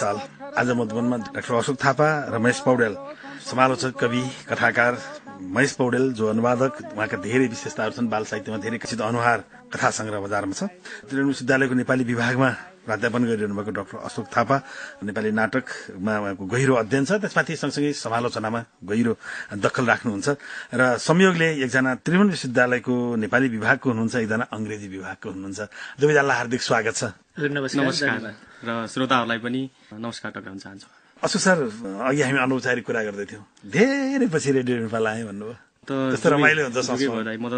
साल आज मधुबनमा डाक्टर अशोक थापा र महेश पौडेल समालोचक कवि कथाकार महेश पौडेल जो अनुवादक उहाँका धेरै विशेषताहरू छन् बाल साहित्यमा धेरै अनुहार कथा संग्रह बजारमा छ त्रिवेणी विश्वविद्यालयको नेपाली विभागमा प्राध्यापन गरिरहनु भएको डाक्टर अशोक थापा नेपाली नाटकमा उहाँको गहिरो अध्ययन छ त्यसमाथि सँगसँगै समालोचनामा गहिरो दखल राख्नुहुन्छ र संयोगले एकजना त्रिभुवन विश्वविद्यालयको नेपाली विभागको हुनुहुन्छ एकजना अङ्ग्रेजी विभागको हुनुहुन्छ दुवैजनालाई हार्दिक स्वागत छ नमस्कार र श्रोताहरूलाई पनि नमस्कार चाहन्छु अशोक सर अघि हामी अनौपचारिक कुरा गर्दै गर्दैथ्यौँ धेरै पछि रेडियो नेपाल आएँ भन्नुभयो म त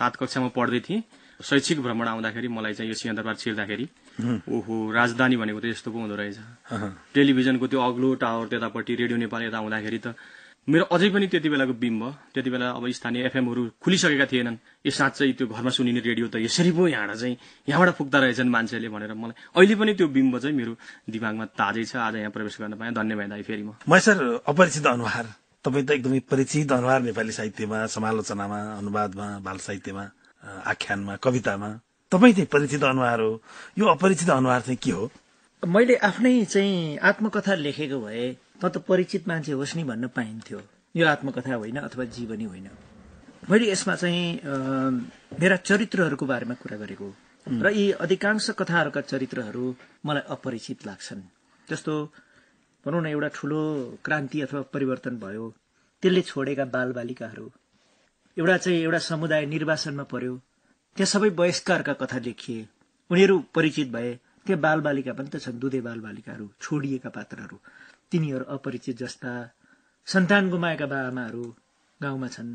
सात कक्षामा पढ्दै थिएँ शैक्षिक भ्रमण आउँदाखेरि मलाई चाहिँ यो सिंहदरबार छिर्दाखेरि ओहो राजधानी भनेको त यस्तो पो हुँदो रहेछ टेलिभिजनको त्यो अग्लो टावर त्यतापट्टि रेडियो नेपाल यता आउँदाखेरि त मेरो अझै पनि त्यति बेलाको बिम्ब त्यति बेला अब स्थानीय एफएमहरू खुलिसकेका थिएनन् यो साँच्चै त्यो घरमा सुनिने रेडियो त यसरी पो यहाँ चाहिँ यहाँबाट पुग्दा रहेछन् मान्छेले भनेर मलाई अहिले पनि त्यो बिम्ब चाहिँ मेरो दिमागमा ताजै छ आज यहाँ प्रवेश गर्न पाएँ धन्यवाद दाई फेरि म सर अपरिचित अनुहार तपाईँ त एकदमै परिचित अनुहार नेपाली साहित्यमा समालोचनामा अनुवादमा बाल साहित्यमा आख्यानमा कवितामा तपाईँ चाहिँ परिचित अनुहार हो यो अपरिचित अनुहार चाहिँ के हो मैले आफ्नै चाहिँ आत्मकथा लेखेको भए त त परिचित मान्छे होस् नि भन्न पाइन्थ्यो यो आत्मकथा होइन अथवा जीवनी होइन मैले यसमा चाहिँ मेरा चरित्रहरूको बारेमा कुरा गरेको र यी अधिकांश कथाहरूका चरित्रहरू मलाई अपरिचित लाग्छन् जस्तो भनौँ न एउटा ठुलो क्रान्ति अथवा परिवर्तन भयो त्यसले छोडेका बालबालिकाहरू एउटा चाहिँ एउटा समुदाय निर्वाचनमा पर्यो त्यहाँ सबै वयस्कारका कथा लेखिए उनीहरू परिचित भए त्यहाँ बालबालिका पनि त छन् दुधे बालबालिकाहरू छोडिएका पात्रहरू तिनीहरू अपरिचित जस्ता सन्तान गुमाएका बाबाआमाहरू गाउँमा छन्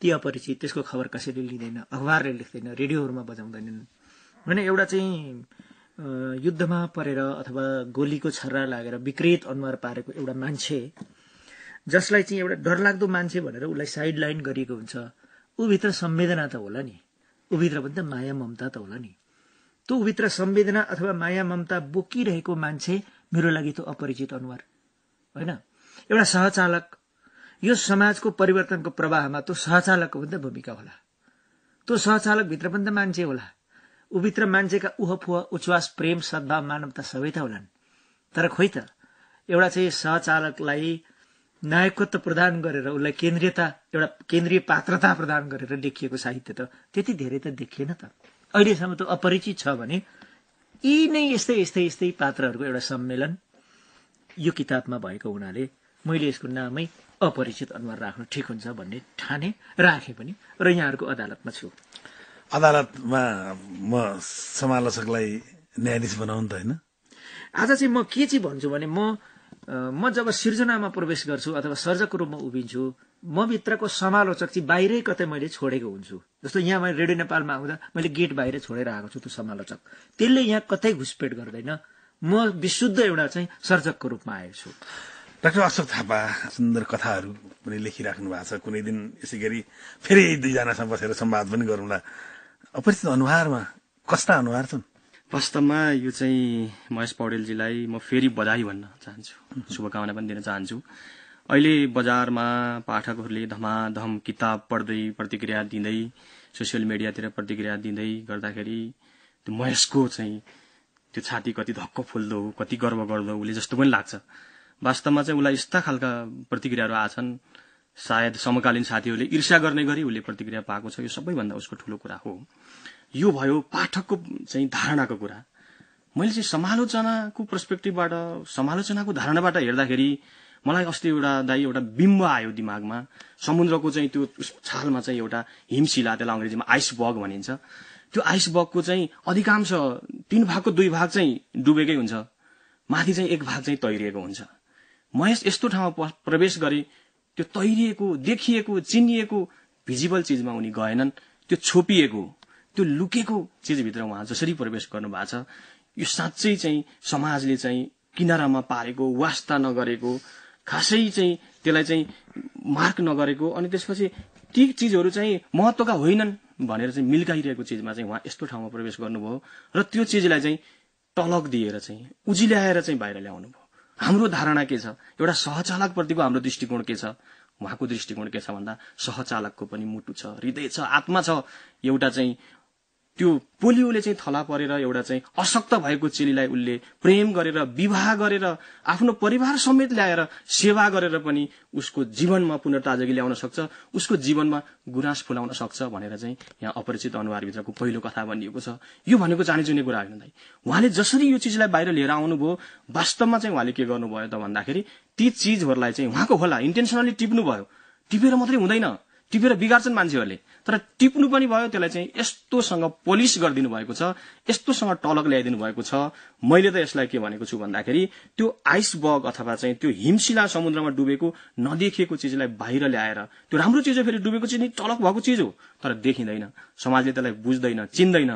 ती अपरिचित त्यसको खबर कसैले लिँदैन अखबारले लेख्दैन रेडियोहरूमा बजाउँदैनन् भने एउटा चाहिँ युद्धमा परेर अथवा गोलीको छर्रा लागेर विकृत अनुहार पारेको एउटा मान्छे जसलाई चाहिँ एउटा डरलाग्दो मान्छे भनेर उसलाई साइड लाइन गरिएको हुन्छ ऊभित्र संवेदना त होला नि ऊभित्र त माया ममता त होला नि त्यो ऊभित्र संवेदना अथवा माया ममता बोकिरहेको मान्छे मेरो लागि त अपरिचित अनुहार होइन एउटा सहचालक यो समाजको परिवर्तनको प्रवाहमा त्यो सहचालकको पनि त भूमिका होला त्यो सहचालकभित्र पनि त मान्छे होला ऊभित्र मान्छेका उहफुह उच्छ्वास प्रेम सद्भाव मानवता सबै त होलान् तर खोइ त एउटा चाहिँ सहचालकलाई नायकत्व प्रदान गरेर उसलाई केन्द्रीयता एउटा केन्द्रीय पात्रता प्रदान गरेर लेखिएको साहित्य त त्यति धेरै त देखिएन त अहिलेसम्म त अपरिचित छ भने यी नै यस्तै यस्तै यस्तै पात्रहरूको एउटा सम्मेलन यो किताबमा भएको हुनाले मैले यसको नामै अपरिचित अनुहार राख्नु ठिक हुन्छ भन्ने ठाने राखेँ पनि र यहाँहरूको अदालतमा छु अदालतमा म समालोचकलाई न्यायाधीश बनाउनु त होइन आज चाहिँ म के चाहिँ भन्छु भने म म जब सिर्जनामा प्रवेश गर्छु अथवा सर्जकको रूपमा उभिन्छु म भित्रको समालोचक चाहिँ बाहिरै कतै मैले छोडेको हुन्छु जस्तो यहाँ मैले रेडियो नेपालमा आउँदा मैले गेट बाहिर छोडेर आएको छु त्यो समालोचक त्यसले यहाँ कतै घुसपेट गर्दैन म विशुद्ध एउटा चाहिँ सर्जकको रूपमा आएको छु डाक्टर अशोक थापा सुन्दर कथाहरू पनि लेखिराख्नु भएको छ कुनै दिन यसै गरी फेरि दुईजनासँग बसेर संवाद पनि गरौँला अपरिचित अनुहारमा कस्ता अनुहार छन् वास्तवमा यो चाहिँ महेश पौडेलजीलाई म फेरि बधाई भन्न चाहन्छु शुभकामना पनि दिन चाहन्छु अहिले बजारमा पाठकहरूले धमाधम किताब पढ्दै प्रतिक्रिया दिँदै सोसियल मिडियातिर प्रतिक्रिया दिँदै गर्दाखेरि त्यो महेशको चाहिँ त्यो छाती कति धक्क फुल्दो कति गर्व गर्दो उसले जस्तो पनि लाग्छ वास्तवमा चाहिँ उसलाई यस्ता खालका प्रतिक्रियाहरू आछन् सायद समकालीन साथीहरूले ईर्ष्या गर्ने गरी उसले प्रतिक्रिया पाएको छ यो सबैभन्दा उसको ठुलो कुरा हो यो भयो पाठकको चाहिँ धारणाको कुरा मैले चाहिँ समालोचनाको पर्सपेक्टिभबाट समालोचनाको धारणाबाट हेर्दाखेरि मलाई अस्ति एउटा दाई एउटा बिम्ब आयो दिमागमा समुद्रको चाहिँ त्यो छालमा चाहिँ एउटा हिमशिला त्यसलाई अङ्ग्रेजीमा आइसबर्ग भनिन्छ त्यो आइसबर्गको चाहिँ अधिकांश तिन भागको दुई भाग चाहिँ डुबेकै हुन्छ माथि चाहिँ एक भाग चाहिँ तैरिएको हुन्छ म यस यस्तो ठाउँमा प्रवेश गरेँ त्यो तैरिएको देखिएको चिनिएको भिजिबल चिजमा उनी गएनन् त्यो छोपिएको त्यो लुकेको चिजभित्र उहाँ जसरी प्रवेश गर्नुभएको छ यो साँच्चै चाहिँ समाजले चाहिँ किनारामा पारेको वास्ता नगरेको खासै चाहिँ त्यसलाई चाहिँ मार्क नगरेको अनि त्यसपछि ती चिजहरू चाहिँ महत्त्वका होइनन् भनेर चाहिँ मिल्काइरहेको चिजमा चाहिँ उहाँ यस्तो ठाउँमा प्रवेश गर्नुभयो र त्यो चिजलाई चाहिँ टलक दिएर चाहिँ उजिल्याएर चाहिँ बाहिर ल्याउनु भयो हाम्रो धारणा के छ एउटा सहचालकप्रतिको हाम्रो दृष्टिकोण के छ उहाँको दृष्टिकोण के छ भन्दा सहचालकको पनि मुटु छ हृदय छ आत्मा छ एउटा चाहिँ त्यो पोलियोले चाहिँ थला परेर एउटा चाहिँ अशक्त भएको चेलीलाई उसले प्रेम गरेर विवाह गरेर आफ्नो परिवार समेत ल्याएर सेवा गरेर पनि उसको जीवनमा पुनर्ताजगी ल्याउन सक्छ उसको जीवनमा गुनास फुलाउन सक्छ भनेर चाहिँ यहाँ अपरिचित अनुहारभित्रको पहिलो कथा भनिएको छ यो भनेको जानेजुने कुरा होइन दाइ उहाँले जसरी यो चिजलाई बाहिर लिएर आउनुभयो वास्तवमा चाहिँ उहाँले के गर्नुभयो त भन्दाखेरि ती चिजहरूलाई चाहिँ उहाँको होला इन्टेन्सनली टिप्नुभयो टिपेर मात्रै हुँदैन टिपेर बिगार्छन् मान्छेहरूले तर टिप्नु पनि भयो त्यसलाई चाहिँ यस्तोसँग पोलिस गरिदिनु भएको छ यस्तोसँग टलक ल्याइदिनु भएको छ मैले त यसलाई के भनेको छु भन्दाखेरि त्यो आइसबर्ग अथवा चाहिँ त्यो हिमशिला समुद्रमा डुबेको नदेखिएको चिजलाई बाहिर ल्याएर त्यो राम्रो चिज हो फेरि डुबेको चिज नि टलक भएको चिज हो तर देखिँदैन समाजले त्यसलाई बुझ्दैन चिन्दैन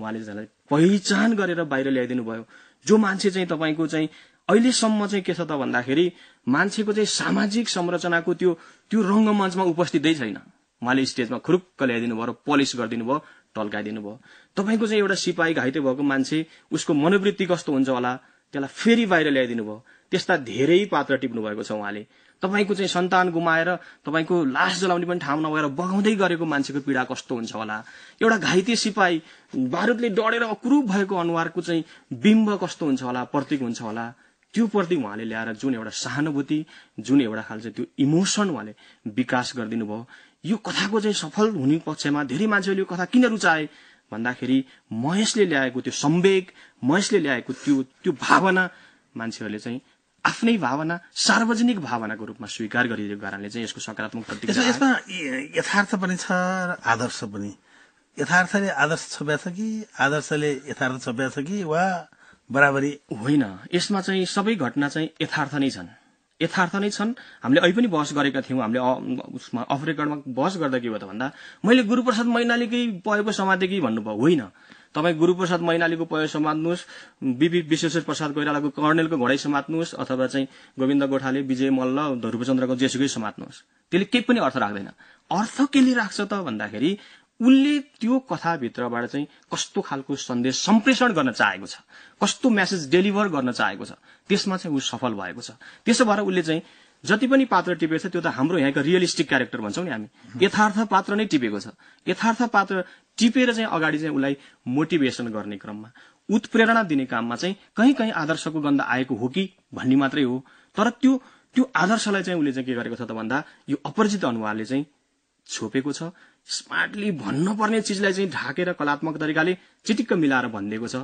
उहाँले त्यसलाई पहिचान गरेर बाहिर ल्याइदिनु भयो जो मान्छे चाहिँ तपाईँको चाहिँ अहिलेसम्म चाहिँ के छ त भन्दाखेरि मान्छेको चाहिँ सामाजिक संरचनाको त्यो त्यो रङ्गमञ्चमा उपस्थितै छैन उहाँले स्टेजमा खुरुक्क ल्याइदिनु भयो र पोलिस गरिदिनु भयो टल्काइदिनु भयो तपाईँको चाहिँ एउटा सिपाही घाइते भएको मान्छे उसको मनोवृत्ति कस्तो हुन्छ होला त्यसलाई फेरि बाहिर ल्याइदिनु भयो त्यस्ता धेरै पात्र टिप्नु भएको छ उहाँले तपाईँको चाहिँ सन्तान गुमाएर तपाईँको लास जलाउने पनि ठाउँ नभएर बगाउँदै गरेको मान्छेको पीडा कस्तो हुन्छ होला एउटा घाइते सिपाही बारुदले डढेर अक्रूप भएको अनुहारको चाहिँ बिम्ब कस्तो हुन्छ होला प्रतीक हुन्छ होला त्यो प्रति उहाँले ल्याएर जुन एउटा सहानुभूति जुन एउटा खालको त्यो इमोसन उहाँले विकास गरिदिनु भयो यो कथाको चाहिँ सफल हुने पक्षमा धेरै मान्छेहरूले यो कथा किन रुचाए भन्दाखेरि महेशले ल्याएको त्यो सम्वेग महेशले ल्याएको त्यो त्यो भावना मान्छेहरूले चाहिँ आफ्नै भावना सार्वजनिक भावनाको रूपमा स्वीकार गरिदिएको कारणले चाहिँ यसको सकारात्मक प्रतिक्रिया यसमा यथार्थ पनि छ र आदर्श पनि यथार्थले आदर्श छप्या छ कि आदर्शले यथार्थ छप्या छ कि वा बराबरी होइन यसमा चाहिँ सबै घटना चाहिँ यथार्थ नै छन् यथार्थ नै छन् हामीले अहिले पनि बहस गरेका थियौँ हामीले उसमा अफ रेकर्डमा बहस गर्दा के भयो त भन्दा मैले गुरूप्रसाद मैनालीकै पयको समातेकै भन्नुभयो होइन तपाईँ गुरूप्रसाद मैनालीको पय समात्नुहोस् बिपी विश्वेश्वर प्रसाद कोइरालाको कर्णेलको घोडै समात्नुहोस् अथवा चाहिँ गोविन्द गोठाले विजय मल्ल ध्रुवचन्द्रको जेसुकै समात्नुहोस् त्यसले केही पनि अर्थ राख्दैन अर्थ केले राख्छ त भन्दाखेरि उसले त्यो कथाभित्रबाट चाहिँ कस्तो खालको सन्देश सम्प्रेषण गर्न चाहेको छ कस्तो म्यासेज डेलिभर गर्न चाहेको छ त्यसमा चाहिँ ऊ सफल भएको छ त्यसो भएर उसले चाहिँ जति पनि पात्र टिपेको छ त्यो त हाम्रो यहाँको रियलिस्टिक क्यारेक्टर भन्छौँ नि हामी यथार्थ पात्र नै टिपेको छ यथार्थ पात्र टिपेर चाहिँ अगाडि चाहिँ उसलाई मोटिभेसन गर्ने क्रममा उत्प्रेरणा दिने काममा चाहिँ कहीँ कहीँ आदर्शको गन्ध आएको हो कि भन्ने मात्रै हो तर त्यो त्यो आदर्शलाई चाहिँ उसले चाहिँ के गरेको छ त भन्दा यो अपरिचित अनुहारले चाहिँ छोपेको छ स्मार्टली भन्नुपर्ने चिजलाई चाहिँ ढाकेर कलात्मक तरिकाले चिटिक्क मिलाएर भनिदिएको छ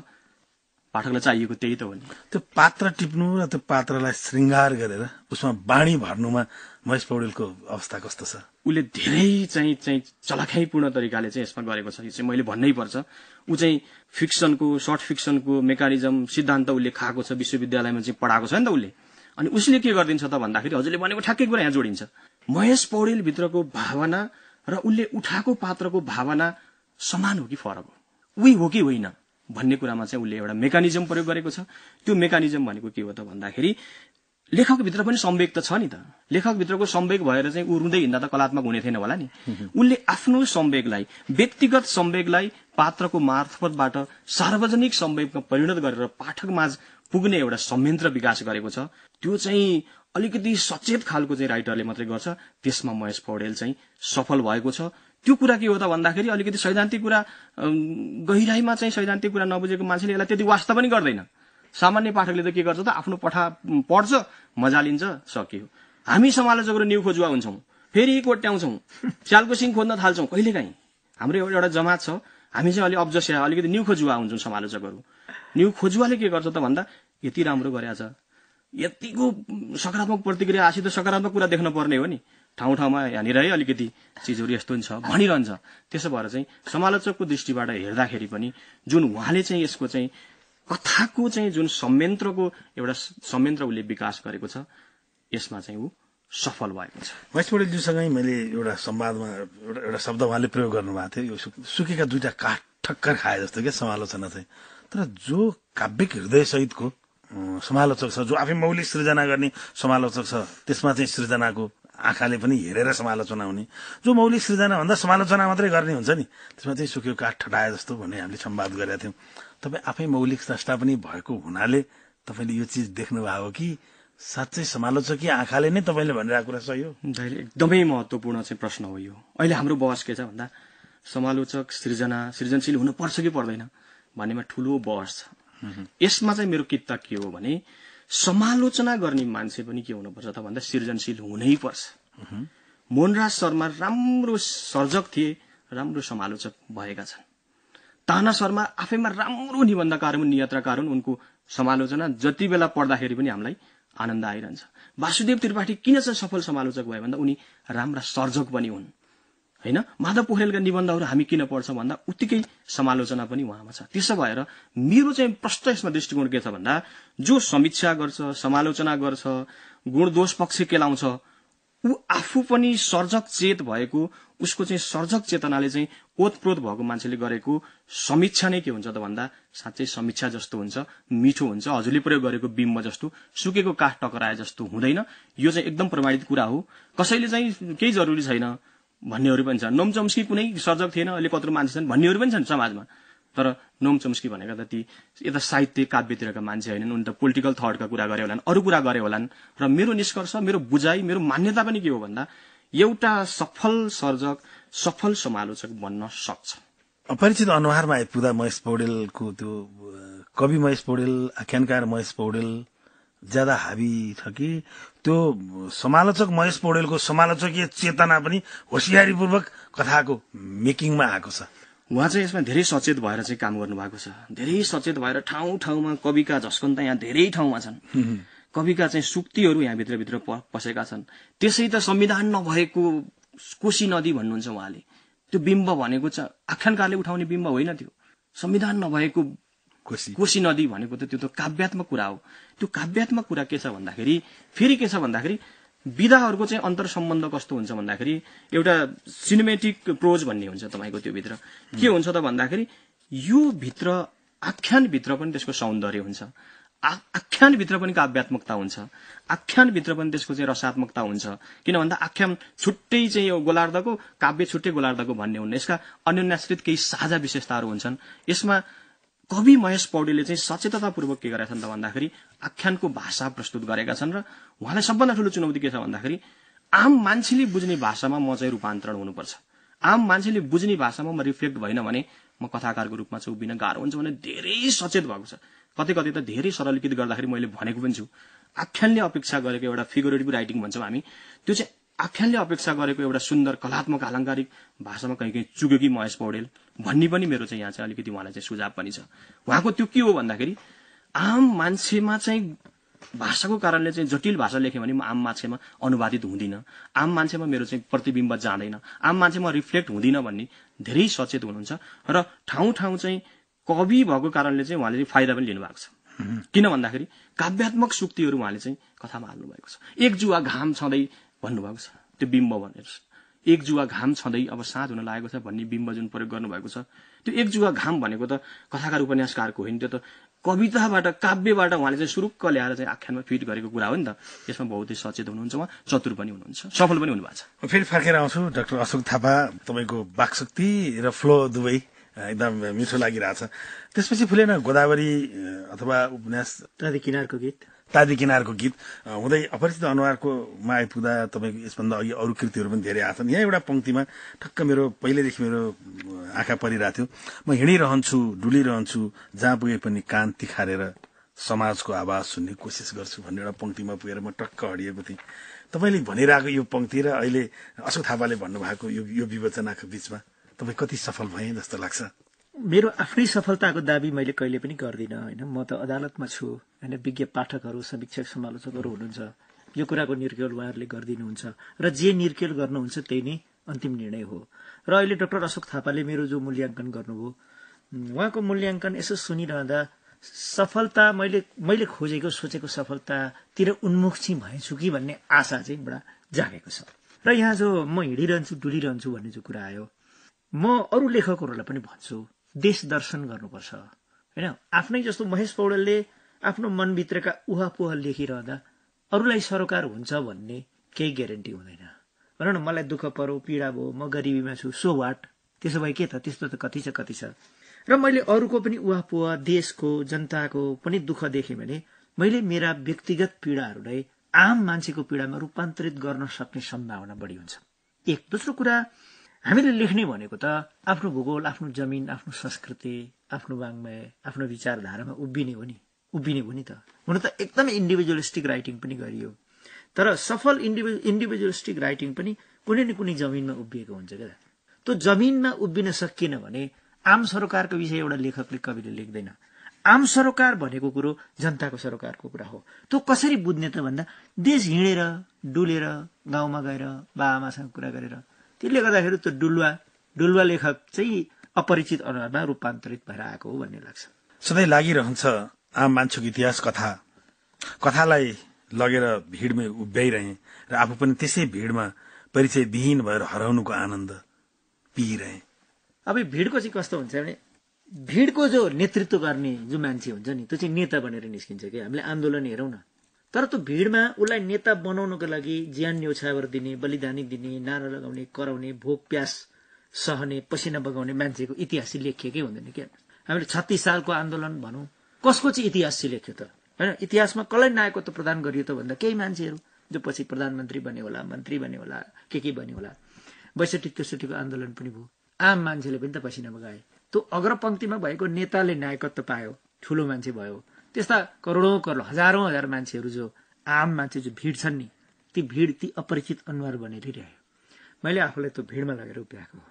पाठकलाई चाहिएको त्यही त हो नि त्यो पात्र टिप्नु र त्यो पात्रलाई श्रृङ्गार गरेर उसमा बाणी भर्नुमा महेश पौडेलको अवस्था कस्तो छ उसले धेरै चाहिँ चाहिँ चलाखाइपूर्ण तरिकाले चाहिँ यसमा गरेको छ यो चाहिँ मैले भन्नै पर्छ ऊ चाहिँ फिक्सनको सर्ट फिक्सनको मेकानिजम सिद्धान्त उसले खाएको छ विश्वविद्यालयमा चाहिँ पढाएको छ नि त उसले अनि उसले के गरिदिन्छ त भन्दाखेरि हजुरले भनेको ठ्याक्कै कुरा यहाँ जोडिन्छ महेश पौडेलभित्रको भावना र उसले उठाएको पात्रको भावना समान हो कि फरक हो उही हो कि होइन भन्ने कुरामा चाहिँ उसले एउटा मेकानिजम प्रयोग गरेको छ त्यो मेकानिजम भनेको के हो त भन्दाखेरि लेखकभित्र पनि सम्वेक त छ नि त लेखकभित्रको सम्वेक भएर चाहिँ ऊ रुँदै हिँड्दा त कलात्मक हुने थिएन होला नि उसले आफ्नो सम्वेकलाई व्यक्तिगत सम्वेकलाई पात्रको मार्फतबाट सार्वजनिक सम्वेकमा परिणत गरेर पाठकमाझ पुग्ने एउटा संयन्त्र विकास गरेको छ त्यो चाहिँ अलिकति सचेत खालको चाहिँ राइटरले मात्रै गर्छ त्यसमा महेश पौडेल चाहिँ सफल भएको छ त्यो कुरा के हो त भन्दाखेरि अलिकति सैद्धान्तिक कुरा गहिराईमा चाहिँ सैद्धान्तिक कुरा नबुझेको मान्छेले यसलाई त्यति वास्ता पनि गर्दैन सामान्य पाठकले त के गर्छ त आफ्नो पठा पढ्छ मजा लिन्छ सकियो हामी समालोचकहरू न्यु खोजुवा हुन्छौँ फेरि कोट्याउँछौँ स्यालको सिङ खोज्न थाल्छौँ कहिलेकाहीँ हाम्रो एउटा जमात छ हामी चाहिँ अलिक अब्जस्या अलिकति न्यु खोजुवा हुन्छौँ समालोचकहरू न्यु खोजुवाले के गर्छ त भन्दा यति राम्रो गरेछ यतिको सकारात्मक प्रतिक्रिया आसी त सकारात्मक कुरा देख्न पर्ने हो नि ठाउँ ठाउँमा यहाँनिर है अलिकति चिजहरू यस्तो नि छ भनिरहन्छ त्यसो भएर चाहिँ समालोचकको दृष्टिबाट हेर्दाखेरि पनि जुन उहाँले चाहिँ यसको चाहिँ कथाको चाहिँ जुन संयन्त्रको एउटा संयन्त्र उसले विकास गरेको छ यसमा चाहिँ ऊ सफल भएको छ महेश मैले एउटा संवादमा एउटा एउटा शब्द उहाँले प्रयोग गर्नुभएको थियो सुकेका दुईटा काठ ठक्कर खाए जस्तो क्या समालोचना चाहिँ तर जो काव्यिक हृदयसहितको समालोचक छ जो आफै मौलिक सृजना गर्ने समालोचक छ त्यसमा चाहिँ सृजनाको आँखाले पनि हेरेर समालोचना हुने जो मौलिक सृजना भन्दा समालोचना मात्रै गर्ने हुन्छ नि त्यसमा चाहिँ सुक्यो काठ ठटाए जस्तो भन्ने हामीले सम्वाद गरेका थियौँ तपाईँ आफै मौलिक स्रष्टा पनि भएको हुनाले तपाईँले यो चिज देख्नुभयो हो कि साँच्चै समालोचकीय आँखाले नै तपाईँले भनिरहेको कुरा सही हो एकदमै महत्त्वपूर्ण चाहिँ प्रश्न हो यो अहिले हाम्रो बहस के छ भन्दा समालोचक सृजना सृजनशील हुनुपर्छ कि पर्दैन भन्नेमा ठुलो बहस छ यसमा चाहिँ मेरो किताब के हो भने समालोचना गर्ने मान्छे पनि के हुनुपर्छ त भन्दा सृजनशील हुनै हुनैपर्छ मोहनराज शर्मा राम्रो सर्जक थिए राम्रो समालोचक भएका छन् ताना शर्मा आफैमा राम्रो निबन्धकार हुन् नियत्रकार हुन् उनको समालोचना जति बेला पढ्दाखेरि पनि हामीलाई आनन्द आइरहन्छ वासुदेव त्रिपाठी किन चाहिँ सफल समालोचक भयो भन्दा उनी राम्रा सर्जक पनि हुन् होइन माधव पोखरेलका निबन्धहरू हामी किन पढ्छौँ भन्दा उत्तिकै समालोचना पनि उहाँमा छ त्यसो भएर मेरो चाहिँ प्रष्ट यसमा दृष्टिकोण के छ भन्दा जो समीक्षा गर्छ समालोचना गर्छ गुण दोष पक्ष केलाउँछ ऊ आफू पनि सर्जक चेत भएको उसको चाहिँ सर्जक चेतनाले चाहिँ ओतप्रोत भएको मान्छेले गरेको समीक्षा नै के हुन्छ त भन्दा साँच्चै समीक्षा जस्तो हुन्छ मिठो हुन्छ हजुरले प्रयोग गरेको बिम्ब जस्तो सुकेको काठ टकराए जस्तो हुँदैन यो चाहिँ एकदम प्रमाणित कुरा हो कसैले चाहिँ केही जरुरी छैन भन्नेहरू पनि छन् नोम चम्स्की कुनै सर्जक थिएन अहिले कत्रो मान्छे छन् भन्नेहरू पनि छन् समाजमा तर नोम चम्स्की भनेका त ती यता साहित्य काव्यतिरका मान्छे होइनन् उनी त पोलिटिकल थटका कुरा गरे होलान् अरू कुरा गरे होलान् र मेरो निष्कर्ष मेरो बुझाइ मेरो मान्यता पनि के हो भन्दा एउटा सफल सर्जक सफल समालोचक बन्न सक्छ अपरिचित अनुहारमा आइपुग्दा महेश पौडेलको त्यो कवि महेश पौडेल आख्यानकार महेश पौडेल ज्यादा हाबी छ कि त्यो समालोचक महेश पौडेलको समालोचकीय चेतना पनि होसियारीपूर्वक कथाको मेकिङमा आएको छ उहाँ चाहिँ यसमा धेरै सचेत भएर चाहिँ काम गर्नु भएको छ धेरै सचेत भएर ठाउँ ठाउँमा कविका झस्कन्ता यहाँ धेरै ठाउँमा छन् कविका चाहिँ सुक्तिहरू यहाँ यहाँभित्रभित्र पसेका छन् त्यसै त संविधान नभएको कोशी नदी भन्नुहुन्छ उहाँले त्यो बिम्ब भनेको चाहिँ आख्यानकारले उठाउने बिम्ब होइन त्यो संविधान नभएको कोशी नदी भनेको त त्यो त काव्यात्मक कुरा हो त्यो काव्यात्मक कुरा के छ भन्दाखेरि फेरि के छ भन्दाखेरि विधाहरूको चाहिँ अन्तर सम्बन्ध कस्तो हुन्छ भन्दाखेरि एउटा सिनेमेटिक प्रोज भन्ने हुन्छ तपाईँको भित्र के हुन्छ त भन्दाखेरि यो भित्र आख्यानभित्र पनि त्यसको सौन्दर्य हुन्छ आख्यानभित्र पनि काव्यात्मकता हुन्छ आख्यानभित्र पनि त्यसको चाहिँ रसात्मकता हुन्छ किन भन्दा आख्यान छुट्टै चाहिँ यो गोलार्धको काव्य छुट्टै गोलार्धको भन्ने हुन्छ यसका अन्यन्याश्रित केही साझा विशेषताहरू हुन्छन् यसमा कवि महेश पौडेलले चाहिँ सचेततापूर्वक के गरेका छन् त भन्दाखेरि आख्यानको भाषा प्रस्तुत गरेका छन् र उहाँलाई सबभन्दा ठुलो चुनौती के छ भन्दाखेरि आम मान्छेले बुझ्ने भाषामा म चाहिँ रूपान्तरण हुनुपर्छ आम मान्छेले बुझ्ने भाषामा म रिफ्लेक्ट भएन भने म कथाकारको रूपमा चाहिँ उभिन गाह्रो हुन्छ भने धेरै सचेत भएको छ कतै कतै त धेरै सरलिखित गर्दाखेरि मैले भनेको पनि छु आख्यानले अपेक्षा गरेको एउटा फिगरेटिभ राइटिङ भन्छौँ हामी त्यो चाहिँ आख्यानले अपेक्षा गरेको एउटा सुन्दर कलात्मक आलङ्कारिक भाषामा कहीँ कहीँ चुग्यो कि महेश पौडेल भन्ने पनि मेरो चाहिँ यहाँ चाहिँ अलिकति उहाँलाई चाहिँ सुझाव पनि छ उहाँको त्यो के हो भन्दाखेरि आम मान्छेमा चाहिँ भाषाको कारणले चाहिँ जटिल भाषा लेख्यो भने म आम मान्छेमा अनुवादित हुँदिनँ आम मान्छेमा मेरो चाहिँ प्रतिबिम्ब जाँदैन आम मान्छेमा रिफ्लेक्ट हुँदिनँ भन्ने धेरै सचेत हुनुहुन्छ र ठाउँ ठाउँ चाहिँ कवि भएको कारणले चाहिँ उहाँले फाइदा पनि लिनुभएको छ किन भन्दाखेरि काव्यात्मक सुक्तिहरू उहाँले चाहिँ कथामा हाल्नुभएको छ एक जुवा घाम छँदै भन्नुभएको छ त्यो बिम्ब भनेर एक जुवा घाम छँदै अब साँझ हुन लागेको छ भन्ने बिम्ब जुन प्रयोग गर्नुभएको छ त्यो एक जुवा घाम भनेको त कथाकार उपन्यासकारको होइन त्यो त कविताबाट काव्यबाट उहाँले चाहिँ सुरुक्क ल्याएर चाहिँ आख्यानमा फिट गरेको कुरा हो नि त यसमा बहुतै सचेत हुनुहुन्छ उहाँ चतुर पनि हुनुहुन्छ सफल पनि हुनुभएको छ फेरि फर्केर आउँछु डाक्टर अशोक थापा तपाईँको बाघशक्ति र फ्लो दुवै एकदम मिठो लागिरहेछ त्यसपछि फुलेन गोदावरी अथवा उपन्यास किनारको गीत तादी किनारको गीत हुँदै अपरिचित अनुहारकोमा आइपुग्दा तपाईँको यसभन्दा अघि अरू कृतिहरू पनि धेरै छन् यहाँ एउटा पङ्क्तिमा ठक्क मेरो पहिल्यैदेखि मेरो आँखा परिरहेको थियो म हिँडिरहन्छु डुलिरहन्छु जहाँ पुगे पनि कान तिखारेर समाजको आवाज सुन्ने कोसिस गर्छु भन्ने एउटा पङ्क्तिमा पुगेर म टक्क हडिएको थिएँ तपाईँले भनिरहेको यो पङ्क्ति र अहिले अशोक थापाले भन्नुभएको यो यो विवेचनाको बिचमा तपाईँ कति सफल भए जस्तो लाग्छ मेरो आफ्नै सफलताको दावी मैले कहिले पनि गर्दिनँ होइन म त अदालतमा छु होइन विज्ञ पाठकहरू समीक्षक समालोचकहरू हुनुहुन्छ यो कुराको निर्केल उहाँहरूले गरिदिनुहुन्छ र जे निर्केल गर्नुहुन्छ त्यही नै अन्तिम निर्णय हो र अहिले डाक्टर अशोक थापाले मेरो जो मूल्याङ्कन गर्नुभयो उहाँको मूल्याङ्कन यसो सुनिरहँदा सफलता मैले मैले खोजेको सोचेको सफलतातिर उन्मुख चाहिँ भएछु कि भन्ने आशा चाहिँ बडा जागेको छ र यहाँ जो म हिँडिरहन्छु डुलिरहन्छु भन्ने जो कुरा आयो म अरू लेखकहरूलाई पनि भन्छु देश दर्शन गर्नुपर्छ होइन आफ्नै जस्तो महेश पौडेलले आफ्नो मनभित्रका उहापुह लेखिरहँदा अरूलाई सरोकार हुन्छ भन्ने केही ग्यारेन्टी हुँदैन भनौँ न मलाई दुःख परो पीडा भयो म गरिबीमा छु सो वाट त्यसो भए के त त्यस्तो त कति छ कति छ र मैले अरूको पनि उहापुह देशको जनताको पनि दुःख देखेँ भने मैले मेरा व्यक्तिगत पीडाहरूलाई आम मान्छेको पीडामा रूपान्तरित गर्न सक्ने सम्भावना बढी हुन्छ एक दोस्रो कुरा हामीले लेख्ने भनेको त आफ्नो भूगोल आफ्नो जमिन आफ्नो संस्कृति आफ्नो वाङ्मय आफ्नो विचारधारामा उभिने हो नि उभिने हो नि त हुन त एकदमै इन्डिभिजुअलिस्टिक राइटिङ पनि गरियो तर सफल इन्डिभि इन्डिभिजुअलिस्टिक राइटिङ पनि कुनै न कुनै जमिनमा उभिएको हुन्छ क्या त्यो जमिनमा उभिन सकिएन भने आम सरोकारको विषय एउटा लेखकले कविले लेख्दैन आम सरोकार भनेको कुरो जनताको सरोकारको कुरा हो त्यो कसरी बुझ्ने त भन्दा देश हिँडेर डुलेर गाउँमा गएर बा कुरा गरेर त्यसले गर्दाखेरि त्यो डुलुवा डुलुवा लेखक चाहिँ अपरिचित अनुहारमा रूपान्तरित भएर आएको हो भन्ने लाग्छ सधैँ लागिरहन्छ आम मान्छेको इतिहास कथा कथालाई लगेर भिडमै उभ्याइरहे र आफू पनि त्यसै भिडमा परिचय विहीन भएर हराउनुको आनन्द पिइरहे अब भिडको चाहिँ कस्तो हुन्छ भने भिडको जो नेतृत्व गर्ने जो मान्छे हुन्छ नि त्यो चाहिँ नेता बनेर निस्किन्छ कि हामीले आन्दोलन हेरौँ न तर त्यो भिडमा उसलाई नेता बनाउनको लागि ज्यान न्यौछावर दिने बलिदानी दिने नारा लगाउने कराउने भोक प्यास सहने पसिना बगाउने मान्छेको इतिहास लेखिएकै हुँदैन क्या हामीले छत्तिस सालको आन्दोलन भनौँ कसको चाहिँ इतिहास लेख्यो त होइन इतिहासमा कसलाई नायकत्व प्रदान गरियो त भन्दा केही मान्छेहरू जो पछि प्रधानमन्त्री बन्यो होला मन्त्री बन्यो होला के के बन्यो होला बैसठी त्रिसठीको आन्दोलन पनि भयो आम मान्छेले पनि त पसिना बगाए त्यो अग्रपङ्क्तिमा भएको नेताले नायकत्व पायो ठुलो मान्छे भयो त्यस्ता करोडौँ करोड हजारौँ हजार मान्छेहरू जो आम मान्छे जो भिड छन् नि ती भिड ती अपरिचित अनुहार बनेर रह्यो मैले आफूलाई त्यो भिडमा लगेर उभिएको हो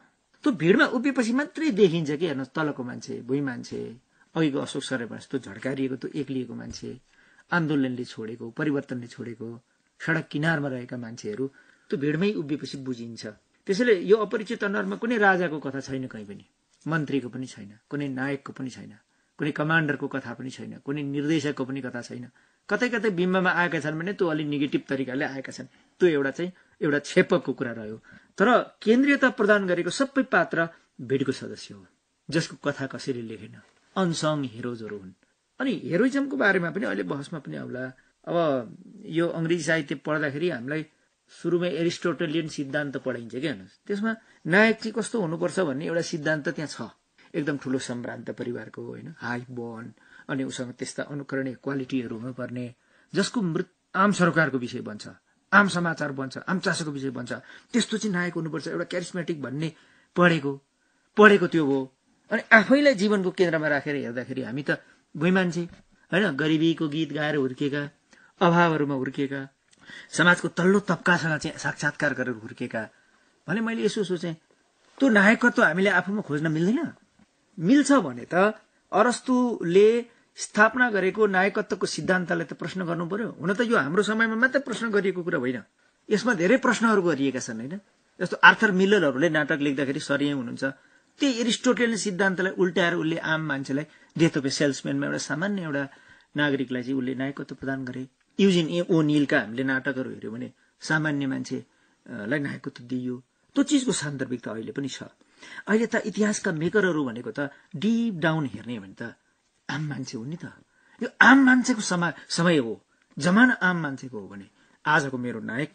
त्यो भिडमा उभिएपछि मात्रै देखिन्छ कि हेर्नुहोस् तलको मान्छे भुइँ मान्छे अघिको अशोक मान्छे त्यो झड्कारिएको त्यो एक्लिएको मान्छे आन्दोलनले छोडेको परिवर्तनले छोडेको सडक किनारमा रहेका मान्छेहरू त्यो भिडमै उभिएपछि बुझिन्छ त्यसैले यो अपरिचित अनुहारमा कुनै राजाको कथा छैन कहीँ पनि मन्त्रीको पनि छैन कुनै नायकको पनि छैन कुनै कमान्डरको कथा पनि छैन कुनै निर्देशकको पनि कथा छैन कतै कतै बिम्बमा आएका छन् भने त्यो अलिक निगेटिभ तरिकाले आएका छन् त्यो एउटा चाहिँ एउटा छेपकको कुरा रह्यो तर केन्द्रीयता प्रदान गरेको सबै पात्र भिडको सदस्य हो जसको कथा कसैले लेखेन अनसङ हिरोजहरू हुन् अनि हिरोइजमको बारेमा पनि अहिले बहसमा पनि आउला अब यो अङ्ग्रेजी साहित्य पढ्दाखेरि हामीलाई सुरुमै एरिस्टोटलियन सिद्धान्त पढाइन्छ क्या हेर्नुहोस् त्यसमा नायक चाहिँ कस्तो हुनुपर्छ भन्ने एउटा सिद्धान्त त्यहाँ छ एकदम ठुलो सम्भ्रान्त परिवारको होइन हाई बर्न अनि उसँग त्यस्ता अनुकरणीय क्वालिटीहरू हुनुपर्ने जसको मृत आम सरकारको विषय बन्छ आम समाचार बन्छ आम चासोको विषय बन्छ त्यस्तो चाहिँ नायक हुनुपर्छ एउटा क्यारिस्मेटिक भन्ने पढेको पढेको त्यो हो अनि आफैलाई जीवनको केन्द्रमा राखेर हेर्दाखेरि हामी त भुइँ मान्छे होइन गरिबीको गीत गाएर हुर्किएका अभावहरूमा हुर्किएका समाजको तल्लो तब्कासँग चाहिँ साक्षात्कार गरेर हुर्किएका भने मैले यसो सोचेँ त्यो नायकत्व हामीले आफूमा खोज्न मिल्दैन मिल्छ भने त अरस्तुले स्थापना गरेको नायकत्वको सिद्धान्तलाई त प्रश्न गर्नु पर्यो हुन त यो हाम्रो समयमा मात्रै प्रश्न गरिएको कुरा होइन यसमा धेरै प्रश्नहरू गरिएका छन् होइन जस्तो आर्थर मिलरहरूले नाटक लेख्दाखेरि सरिय हुनुहुन्छ त्यही एरिस्टोटलले सिद्धान्तलाई उल्टाएर उसले आम मान्छेलाई डेथ अफ ए सेल्सम्यानमा एउटा सामान्य एउटा नागरिकलाई चाहिँ उसले नायकत्व प्रदान गरे युजिन ए ओ निलका हामीले नाटकहरू हेऱ्यौँ भने सामान्य मान्छेलाई नायकत्व दिइयो त्यो चिजको सान्दर्भिकता अहिले पनि छ अहिले त इतिहासका मेकरहरू भनेको त डिप डाउन हेर्ने भने त आम मान्छे हो नि त यो आम मान्छेको समा समय हो जमाना आम मान्छेको हो भने आजको मेरो नायक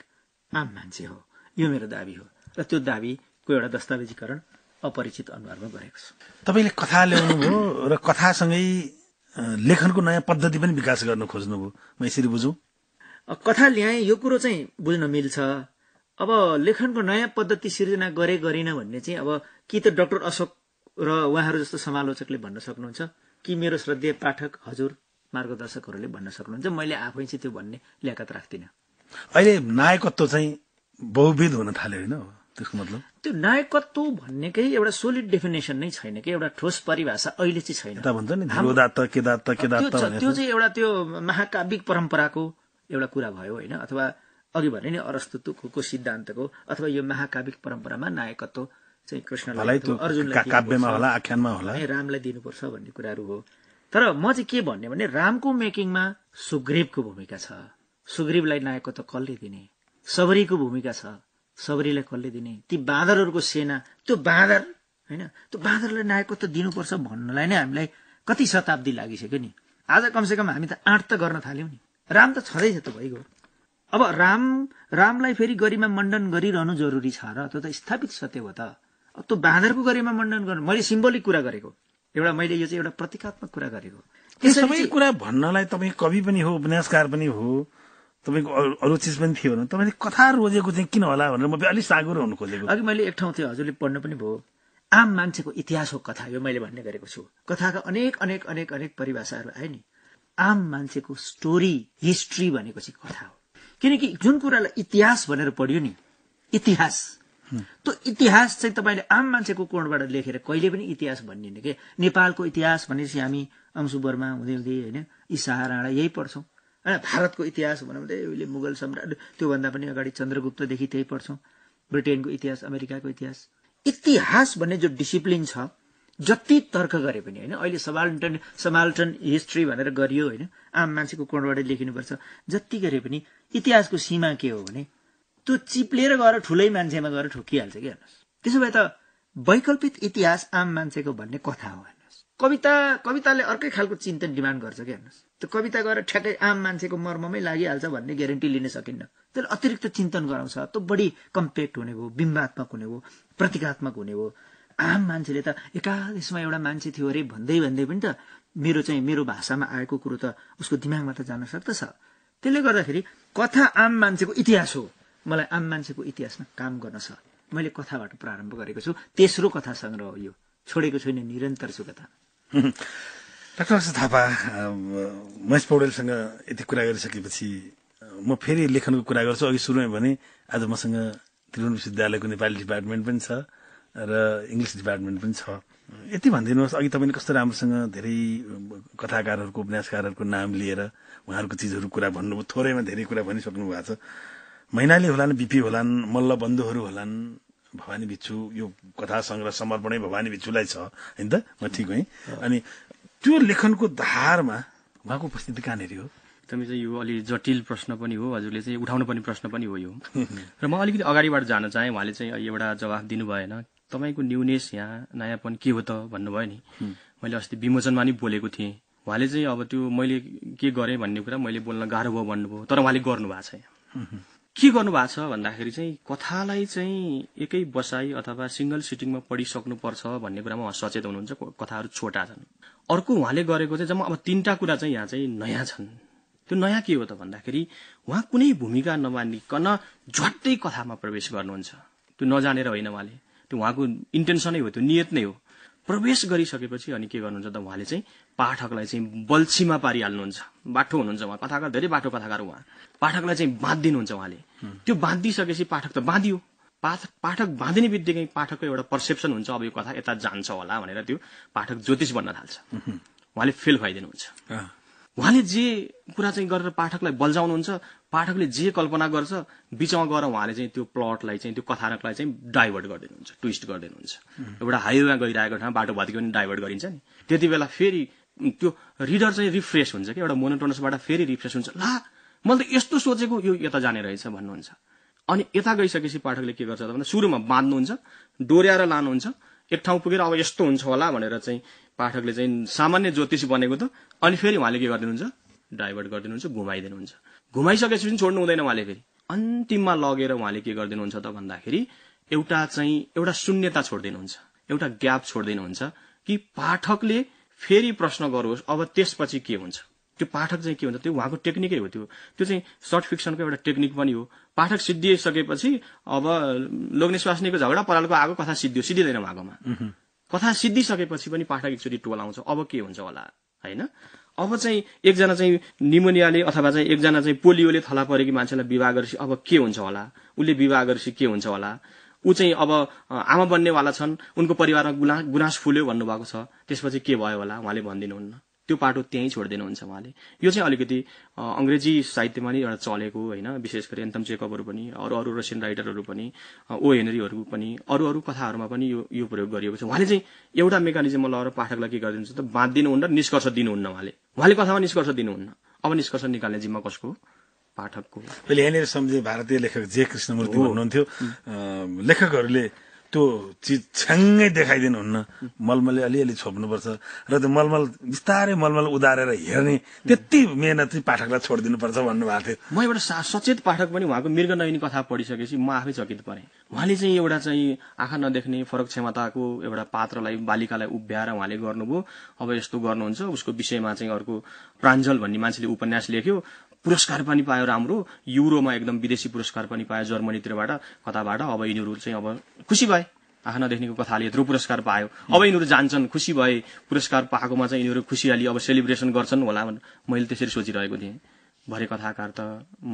आम मान्छे हो यो मेरो दावी हो र त्यो दावीको एउटा दस्तावेजीकरण अपरिचित अनुहारमा गरेको छु तपाईँले कथा ल्याउनुभयो र कथासँगै लेखनको नयाँ पद्धति पनि विकास गर्न खोज्नुभयो म यसरी बुझौँ कथा ल्याएँ यो कुरो चाहिँ बुझ्न मिल्छ अब लेखनको नयाँ पद्धति सिर्जना गरे गरेन भन्ने चाहिँ अब कि त डाक्टर अशोक र उहाँहरू जस्तो समालोचकले भन्न सक्नुहुन्छ कि मेरो श्रद्धेय पाठक हजुर मार्गदर्शकहरूले भन्न सक्नुहुन्छ मैले आफै चाहिँ त्यो भन्ने ल्याकत राख्दिनँ अहिले नायकत्व चाहिँ बहुविध हुन थाल्यो होइन त्यसको मतलब त्यो नायकत्व भन्नेकै एउटा सोलिड डेफिनेसन नै छैन कि एउटा ठोस परिभाषा अहिले चाहिँ छैन त्यो चाहिँ एउटा त्यो महाकाव्यिक परम्पराको एउटा कुरा भयो होइन अथवा अघि भने नि अरस्तुको सिद्धान्तको अथवा यो महाकाव्यिक परम्परामा नायकत्व चाहिँ कृष्णलाई अर्जुनलाई काव्यमा होला आख्यानमा होला रामलाई दिनुपर्छ भन्ने कुराहरू हो तर म चाहिँ के भन्ने भने रामको मेकिङमा सुग्रीवको भूमिका छ सुग्रीवलाई नायकत्व कसले दिने सबरीको भूमिका छ सबरीलाई कसले दिने ती बाँदरहरूको सेना त्यो बाँदर होइन त्यो बाँदरलाई नायकत्व दिनुपर्छ भन्नलाई नै हामीलाई कति शताब्दी लागिसक्यो नि आज कमसेकम हामी त आँट त गर्न थाल्यौँ नि राम त छँदैछ त भइगयो अब राम रामलाई फेरि गरिमा मण्डन गरिरहनु जरुरी छ र त्यो त स्थापित सत्य हो त अब त्यो बाँदरको गरिमा मण्डन गर्नु मैले सिम्बोलिक कुरा गरेको एउटा मैले यो चाहिँ एउटा प्रतीकात्मक कुरा गरेको सबै कुरा भन्नलाई तपाईँ कवि पनि हो उपन्यासकार पनि हो तपाईँको अरू चिज पनि थियो तपाईँले कथा रोजेको चाहिँ किन होला भनेर म अलिक सागुर हुनु खोजेको अघि मैले एक ठाउँ थियो हजुरले पढ्नु पनि भयो आम मान्छेको इतिहास हो कथा यो मैले भन्ने गरेको छु कथाका अनेक अनेक अनेक अनेक परिभाषाहरू आए नि आम मान्छेको स्टोरी हिस्ट्री भनेको चाहिँ कथा हो किनकि जुन कुरालाई इतिहास भनेर पढ्यो नि इतिहास त्यो इतिहास चाहिँ तपाईँले आम मान्छेको कोणबाट लेखेर कहिले पनि इतिहास भन्ने के नेपालको इतिहास भनेपछि हामी अंशु वर्मा हुँदै हुँदै होइन इसा राणा यही पढ्छौँ होइन भारतको इतिहास भनौँ त उहिले मुगल सम्राट त्योभन्दा पनि अगाडि चन्द्रगुप्तदेखि त्यही पढ्छौँ ब्रिटेनको इतिहास अमेरिकाको इतिहास इतिहास भन्ने जो डिसिप्लिन छ जति तर्क गरे पनि होइन अहिले समाल्टन समाल्टन हिस्ट्री भनेर गरियो होइन आम मान्छेको कोणबाट लेखिनुपर्छ जति गरे पनि इतिहासको सीमा के हो भने त्यो चिप्लेर गएर ठुलै मान्छेमा गएर ठोकिहाल्छ कि हेर्नुहोस् त्यसो भए त वैकल्पिक इतिहास आम मान्छेको भन्ने कथा हो हेर्नुहोस् कविता कविताले अर्कै खालको चिन्तन डिमान्ड गर्छ कि हेर्नुहोस् त्यो कविता गएर ठ्याक्कै आम मान्छेको मर्ममै लागिहाल्छ भन्ने ग्यारेन्टी लिन सकिन्न त्यसले अतिरिक्त चिन्तन गराउँछ त्यो बढी कम्पेक्ट हुने भयो बिम्बात्मक हुने भयो प्रतीकात्मक हुने भयो आम मान्छेले त एकादेशमा एउटा मान्छे थियो अरे भन्दै भन्दै पनि त मेरो चाहिँ मेरो भाषामा आएको कुरो त उसको दिमागमा त जान सक्दछ त्यसले गर्दाखेरि कथा आम मान्छेको इतिहास हो मलाई आम मान्छेको इतिहासमा काम गर्न छ मैले कथाबाट प्रारम्भ गरेको छु तेस्रो कथा सङ्ग्रह हो यो छोडेको छुइनँ निरन्तर छु कथा डाक्टर अशोक थापा महेश पौडेलसँग यति कुरा गरिसकेपछि म फेरि लेखनको कुरा गर्छु अघि सुरुमै भने आज मसँग त्रिभुवन विश्वविद्यालयको नेपाली डिपार्टमेन्ट पनि छ र इङ्ग्लिस डिपार्टमेन्ट पनि छ यति भनिदिनुहोस् अघि तपाईँले कस्तो राम्रोसँग धेरै कथाकारहरूको उपन्यासकारहरूको नाम लिएर उहाँहरूको चिजहरू कुरा भन्नुभयो थोरैमा धेरै कुरा भनिसक्नु भएको छ मैनाली होलान् बिपी होलान् मल्लबन्धुहरू होलान् भवानी भिच्छु यो कथा सङ्ग्रह समर्पणै भवानी भिच्छुलाई छ होइन त म ठिक भएँ अनि त्यो लेखनको धारमा उहाँको उपस्थिति कहाँनिर हो एकदमै चाहिँ यो अलि जटिल प्रश्न पनि हो हजुरले चाहिँ उठाउनुपर्ने प्रश्न पनि हो यो र म अलिकति अगाडिबाट जान चाहेँ उहाँले चाहिँ एउटा जवाफ दिनु भएन तपाईँको न्युनेस यहाँ नयाँपन के हो त भन्नुभयो नि मैले अस्ति विमोचनमा नि बोलेको थिएँ उहाँले चाहिँ अब त्यो मैले के गरेँ भन्ने कुरा मैले बोल्न गाह्रो भयो भन्नुभयो तर उहाँले गर्नुभएको छ यहाँ के गर्नुभएको छ भन्दाखेरि चाहिँ कथालाई चाहिँ एकै बसाई अथवा सिङ्गल सिटिङमा पढिसक्नुपर्छ भन्ने कुरामा उहाँ सचेत हुनुहुन्छ कथाहरू छोटा छन् अर्को उहाँले गरेको चाहिँ जम्मा अब तिनवटा कुरा चाहिँ यहाँ चाहिँ नयाँ छन् त्यो नयाँ के हो त भन्दाखेरि उहाँ कुनै भूमिका नमानिकन झट्टै कथामा प्रवेश गर्नुहुन्छ त्यो नजानेर होइन उहाँले त्यो उहाँको इन्टेन्सनै हो त्यो नियत नै हो प्रवेश गरिसकेपछि अनि के गर्नुहुन्छ त उहाँले चाहिँ पाठकलाई चाहिँ बल्छीमा पारिहाल्नुहुन्छ बाठो हुनुहुन्छ उहाँ कथाकार धेरै बाठो कथाकार उहाँ पाठकलाई चाहिँ बाँधिदिनुहुन्छ उहाँले त्यो बाँधिसकेपछि पाठक त बाँधियो पाठ पाठक बाँधिने बित्तिकै पाठकको एउटा पर्सेप्सन हुन्छ अब यो कथा यता जान्छ होला भनेर त्यो पाठक ज्योतिष बन्न थाल्छ उहाँले फेल भइदिनुहुन्छ उहाँले जे कुरा चाहिँ गरेर पाठकलाई बल्झाउनुहुन्छ पाठकले जे कल्पना गर्छ बिचमा गएर उहाँले चाहिँ त्यो प्लटलाई चाहिँ त्यो कथानकलाई चाहिँ डाइभर्ट गरिदिनुहुन्छ ट्विस्ट गरिदिनुहुन्छ एउटा हाइवेमा गइरहेको ठाउँ बाटो भत्कियो पनि डाइभर्ट गरिन्छ नि त्यति बेला फेरि त्यो रिडर चाहिँ रिफ्रेस हुन्छ कि एउटा मोनोटोनसबाट फेरि रिफ्रेस हुन्छ ला मैले त यस्तो सोचेको यो यता जाने रहेछ भन्नुहुन्छ अनि यता गइसकेपछि पाठकले के गर्छ त भन्दा सुरुमा बाँध्नुहुन्छ डोर्याएर लानुहुन्छ एक ठाउँ पुगेर अब यस्तो हुन्छ होला भनेर चाहिँ पाठकले चाहिँ सामान्य ज्योतिष बनेको त अनि फेरि उहाँले के गरिदिनुहुन्छ डाइभर्ट गरिदिनुहुन्छ घुमाइदिनुहुन्छ घुमाइसकेपछि पनि छोड्नु हुँदैन उहाँले फेरि अन्तिममा लगेर उहाँले के गरिदिनुहुन्छ त भन्दाखेरि एउटा चाहिँ एउटा शून्यता छोडिदिनुहुन्छ एउटा ग्याप छोडिदिनुहुन्छ कि पाठकले फेरि प्रश्न गरोस् अब त्यसपछि के हुन्छ त्यो पाठक चाहिँ के हुन्छ त्यो उहाँको टेक्निकै हो त्यो त्यो चाहिँ सर्ट फिक्सनको एउटा टेक्निक पनि हो पाठक सिद्धिसकेपछि अब लोग्ने स्वास्नीको झगडा परालको आगो कथा सिद्धियो सिद्धिँदैन उहाँकोमा कथा सिद्धिसकेपछि पनि पाठक एकचोटि टोल आउँछ अब के हुन्छ होला होइन अब चाहिँ एकजना चाहिँ निमोनियाले अथवा चाहिँ एकजना चाहिँ पोलियोले थला परेकी मान्छेलाई विवाह गरेपछि अब के हुन्छ होला उसले विवाह गरेपछि के हुन्छ होला ऊ चाहिँ अब आमा बन्नेवाला छन् उनको परिवारमा गुना गुनास फुल्यो भन्नुभएको छ त्यसपछि के भयो होला उहाँले भनिदिनुहुन्न त्यो पाटो त्यहीँ छोडिदिनुहुन्छ उहाँले यो चाहिँ अलिकति अङ्ग्रेजी साहित्यमा नै एउटा चलेको होइन विशेष गरी एन्थम चेकअपहरू पनि अरू अरू रसियन राइटरहरू पनि ओ हेनरीहरू पनि अरू अरू कथाहरूमा पनि यो यो प्रयोग गरिएको छ उहाँले चाहिँ एउटा मेकानिजम लगाएर पाठकलाई के गरिदिनुहुन्छ त बाँधिदिनुहुन्न निष्कर्ष दिनुहुन्न उहाँले उहाँले कथामा निष्कर्ष दिनुहुन्न अब निष्कर्ष निकाल्ने जिम्मा कसको पाठकको मैले यहाँनिर सम्झे भारतीय लेखक जे कृष्णमूर्ति हुनुहुन्थ्यो लेखकहरूले त्यो चिज छ्याङ्गै देखाइदिनुहुन्न मलमलले अलिअलि छोप्नुपर्छ र त्यो मलमल बिस्तारै मलमल उधारेर हेर्ने त्यति मेहनत चाहिँ पाठकलाई छोडिदिनुपर्छ भन्नुभएको थियो म एउटा सचेत पाठक पनि उहाँको मृग नयनी कथा पढिसकेपछि म आफै चकित परेँ उहाँले चाहिँ एउटा चाहिँ आँखा नदेख्ने फरक क्षमताको एउटा पात्रलाई बालिकालाई उभ्याएर उहाँले गर्नुभयो अब यस्तो गर्नुहुन्छ उसको विषयमा चाहिँ अर्को प्राञ्जल भन्ने मान्छेले उपन्यास लेख्यो पुरस्कार पनि पायो राम्रो युरोमा एकदम विदेशी पुरस्कार पनि पायो जर्मनीतिरबाट कताबाट अब यिनीहरू चाहिँ अब खुसी भए आँखा नदेख्नेको कथाले यत्रो पुरस्कार पायो अब यिनीहरू जान्छन् खुसी भए पुरस्कार पाएकोमा चाहिँ यिनीहरू खुसियाली अब सेलिब्रेसन गर्छन् होला भनेर मैले त्यसरी सोचिरहेको थिएँ भरे कथाकार त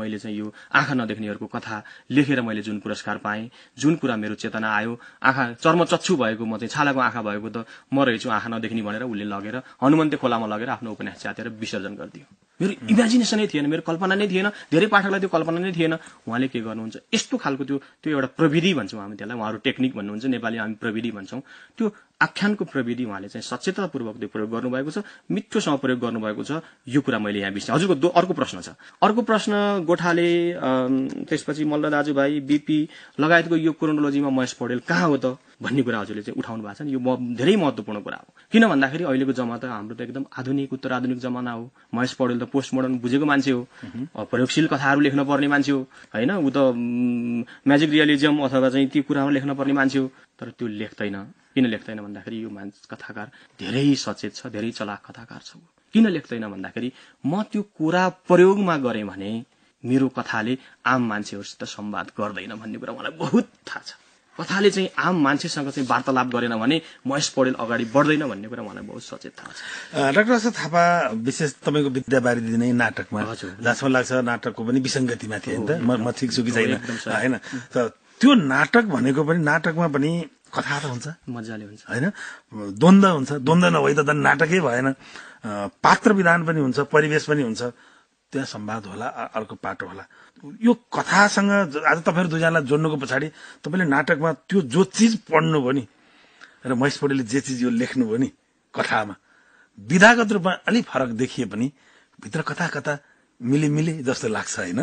मैले चाहिँ यो आँखा नदेख्नेहरूको कथा लेखेर मैले जुन पुरस्कार पाएँ जुन कुरा मेरो चेतना आयो आँखा चर्मचच्छु भएको म चाहिँ छालाको आँखा भएको त म रहेछु आँखा नदेख्ने भनेर उसले लगेर हनुमन्ते खोलामा लगेर आफ्नो उपन्यास च्यातेर विसर्जन गरिदियो मेरो इमेजिनेसनै थिएन मेरो कल्पना नै थिएन धेरै पाठकलाई त्यो कल्पना नै थिएन उहाँले के गर्नुहुन्छ यस्तो खालको त्यो त्यो एउटा प्रविधि भन्छौँ हामी त्यसलाई उहाँहरू टेक्निक भन्नुहुन्छ नेपाली हामी प्रविधि भन्छौँ त्यो आख्यानको प्रविधि उहाँले चाहिँ सचेततापूर्वक प्रयोग गर्नुभएको छ मिठोसँग प्रयोग गर्नुभएको छ यो कुरा मैले यहाँ बिर्सेँ हजुरको अर्को प्रश्न छ अर्को प्रश्न गोठाले त्यसपछि मल्ल दाजुभाइ बिपी लगायतको यो क्रोनोलोजीमा महेश पौडेल कहाँ हो त भन्ने कुरा हजुरले चाहिँ उठाउनु भएको छ नि यो धेरै महत्त्वपूर्ण कुरा हो किन भन्दाखेरि अहिलेको जमा त हाम्रो त एकदम आधुनिक उत्तर जमाना हो महेश पौडेल त पोस्ट मोडर्न बुझेको मान्छे हो प्रयोगशील कथाहरू लेख्न पर्ने मान्छे हो होइन ऊ त म्याजिक रियलिजम अथवा चाहिँ ती कुराहरू लेख्न पर्ने मान्छे हो तर त्यो लेख्दैन किन लेख्दैन भन्दाखेरि यो मान्छे कथाकार धेरै सचेत छ धेरै चलाक कथाकार छ किन लेख्दैन भन्दाखेरि म त्यो कुरा प्रयोगमा गरेँ भने मेरो कथाले आम मान्छेहरूसित सम्वाद गर्दैन भन्ने कुरा मलाई बहुत थाहा छ कथाले चाहिँ आम मान्छेसँग चाहिँ वार्तालाप गरेन भने महेश पौडेल अगाडि बढ्दैन भन्ने कुरा मलाई बहुत सचेत थाहा छ डाक्टर अशोक थापा विशेष तपाईँको विद्याबारी दिने नाटकमा जसमा लाग्छ नाटकको पनि विसङ्गतिमा थियो नि त म ठिक छु कि छैन होइन त्यो नाटक भनेको पनि नाटकमा पनि कथा त हुन्छ मजाले हुन्छ होइन द्वन्द हुन्छ द्वन्द्व नभई त झन् नाटकै भएन पात्र विधान पनि हुन्छ परिवेश पनि हुन्छ त्यहाँ संवाद होला अर्को पाटो होला यो कथासँग आज तपाईँहरू दुईजनालाई जोड्नुको पछाडि तपाईँले नाटकमा त्यो जो चिज पढ्नुभयो नि र महेश पौडेलले जे चिज यो लेख्नुभयो नि कथामा विधागत रूपमा अलिक फरक देखिए पनि भित्र कता कता मिले मिले जस्तो लाग्छ होइन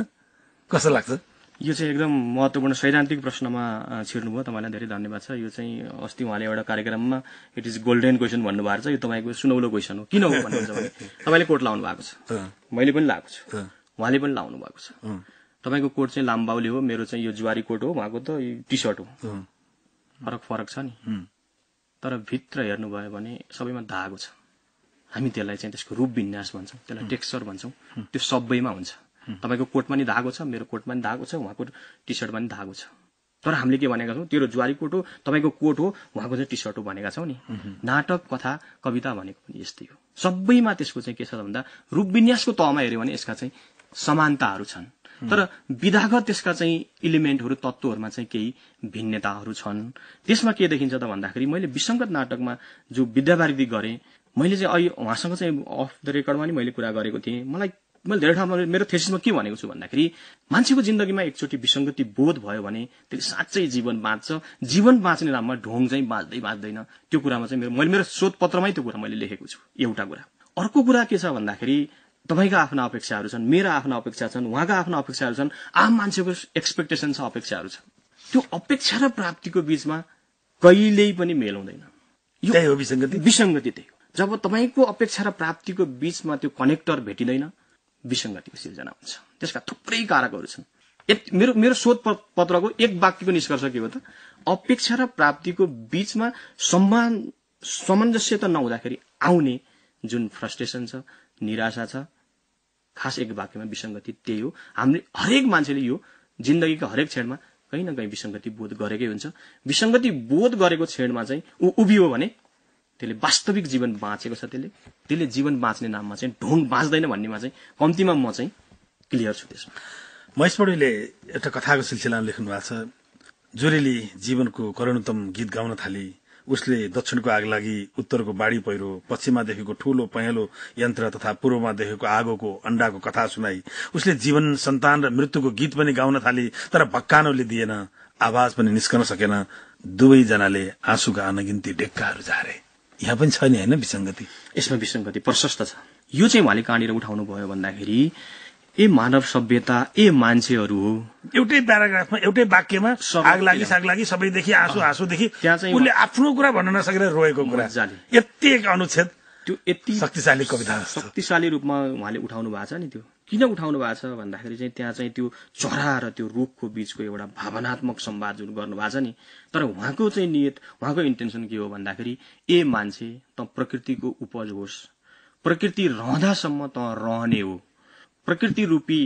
कस्तो लाग्छ यो चाहिँ एकदम महत्त्वपूर्ण सैद्धान्तिक प्रश्नमा छिर्नुभयो तपाईँलाई धेरै धन्यवाद छ यो चाहिँ अस्ति उहाँले एउटा कार्यक्रममा इट इज गोल्डेन क्वेसन भन्नुभएको छ यो तपाईँको सुनौलो क्वेसन हो किन हो भन्नुहुन्छ भने तपाईँले कोट लाउनु भएको छ मैले पनि लाएको छु उहाँले पनि लाउनु भएको छ तपाईँको कोट चाहिँ लाम्बाउली हो मेरो चाहिँ यो जुवारी कोट हो उहाँको त टी सर्ट हो फरक फरक छ नि तर भित्र हेर्नुभयो भने सबैमा धागो छ हामी त्यसलाई चाहिँ त्यसको रूप विन्यास भन्छौँ त्यसलाई टेक्स्चर भन्छौँ त्यो सबैमा हुन्छ तपाईँको कोटमा नि धागो छ मेरो कोटमा पनि धागो छ उहाँको टी सर्टमा पनि धागो छ तर हामीले के भनेका छौँ तेरो जुवारी कोट हो तपाईँको कोट हो उहाँको चाहिँ टी सर्ट हो भनेका छौँ नि नाटक कथा कविता भनेको पनि यस्तै हो सबैमा त्यसको चाहिँ के छ भन्दा रूपविन्यासको तहमा हेऱ्यो भने यसका चाहिँ समानताहरू छन् तर विधागत त्यसका चाहिँ इलिमेन्टहरू तत्त्वहरूमा चाहिँ केही भिन्नताहरू छन् त्यसमा के देखिन्छ त भन्दाखेरि मैले विसङ्गत नाटकमा जो विद्यावारिधि गरेँ मैले चाहिँ अहिले उहाँसँग चाहिँ अफ द रेकर्डमा नि मैले कुरा गरेको थिएँ मलाई मैले धेरै ठाउँमा मेरो थेसिसमा के भनेको छु भन्दाखेरि मान्छेको जिन्दगीमा एकचोटि विसङ्गति बोध भयो भने त्यसले साँच्चै जीवन बाँच्छ जीवन बाँच्ने नाममा ढोङ चाहिँ बाँच्दै बाँच्दैन त्यो कुरामा चाहिँ मेरो मैले मेरो शोधपत्रमै त्यो कुरा मैले लेखेको छु एउटा कुरा अर्को कुरा के छ भन्दाखेरि तपाईँका आफ्ना अपेक्षाहरू छन् मेरा आफ्ना अपेक्षा छन् उहाँका आफ्ना अपेक्षाहरू छन् आम मान्छेको एक्सपेक्टेसन छ अपेक्षाहरू छ त्यो अपेक्षा र प्राप्तिको बीचमा कहिल्यै पनि मेल हुँदैन विसङ्गति विसङ्गति त्यही हो जब तपाईँको अपेक्षा र प्राप्तिको बीचमा त्यो कनेक्टर भेटिँदैन विसङ्गतिको सिर्जना हुन्छ त्यसका थुप्रै कारकहरू छन् मेरो मेरो शोध पत्रको एक वाक्यको निष्कर्ष के हो त अपेक्षा र प्राप्तिको बीचमा सम्मान त नहुँदाखेरि आउने जुन फ्रस्ट्रेसन छ निराशा छ खास एक वाक्यमा विसङ्गति त्यही हो हामीले हरेक मान्छेले यो जिन्दगीको हरेक क्षणमा कहीँ न कहीँ विसङ्गति बोध गरेकै हुन्छ विसङ्गति बोध गरेको क्षणमा चाहिँ ऊ उभियो भने त्यसले वास्तविक जीवन बाँचेको छ त्यसले त्यसले जीवन बाँच्ने नाममा चाहिँ ढोङ बाँच्दैन भन्नेमा चाहिँ कम्तीमा म चाहिँ क्लियर छु त्यसमा महेश पौडेलले एउटा कथाको सिलसिलामा लेख्नु भएको छ जुरेली जीवनको करुणतम गीत गाउन थाले उसले दक्षिणको आग लागि उत्तरको बाढी पहिरो पश्चिममा देखेको ठूलो पहेँलो यन्त्र तथा पूर्वमा देखेको आगोको अण्डाको कथा सुनाई उसले जीवन सन्तान र मृत्युको गीत पनि गाउन थाले तर भक्कानोले दिएन आवाज पनि निस्कन सकेन दुवैजनाले आँसुका अनगिन्ती ढेक्काहरू झारे यहाँ पनि छ नि होइन विसङ्गति यसमा विसङ्गति प्रशस्त छ यो चाहिँ उहाँले कहाँनिर उठाउनु भयो भन्दाखेरि ए मानव सभ्यता ए मान्छेहरू हो एउटै प्याराग्राफमा एउटै वाक्यमा आग लागि साग लागि सबैदेखि आँसु आँसुदेखि उसले आफ्नो कुरा भन्न नसकेर रोएको कुरा यति अनुच्छेद त्यो यति शक्तिशाली कविता शक्तिशाली रूपमा उहाँले उठाउनु भएको छ नि त्यो किन उठाउनु भएको छ भन्दाखेरि चाहिँ त्यहाँ चाहिँ त्यो चरा र त्यो रुखको बिचको एउटा भावनात्मक सम्वाद जुन गर्नु भएको छ नि तर उहाँको चाहिँ नियत उहाँको इन्टेन्सन के हो भन्दाखेरि ए मान्छे त प्रकृतिको उपज होस् प्रकृति रहँदासम्म त रहने हो प्रकृति रूपी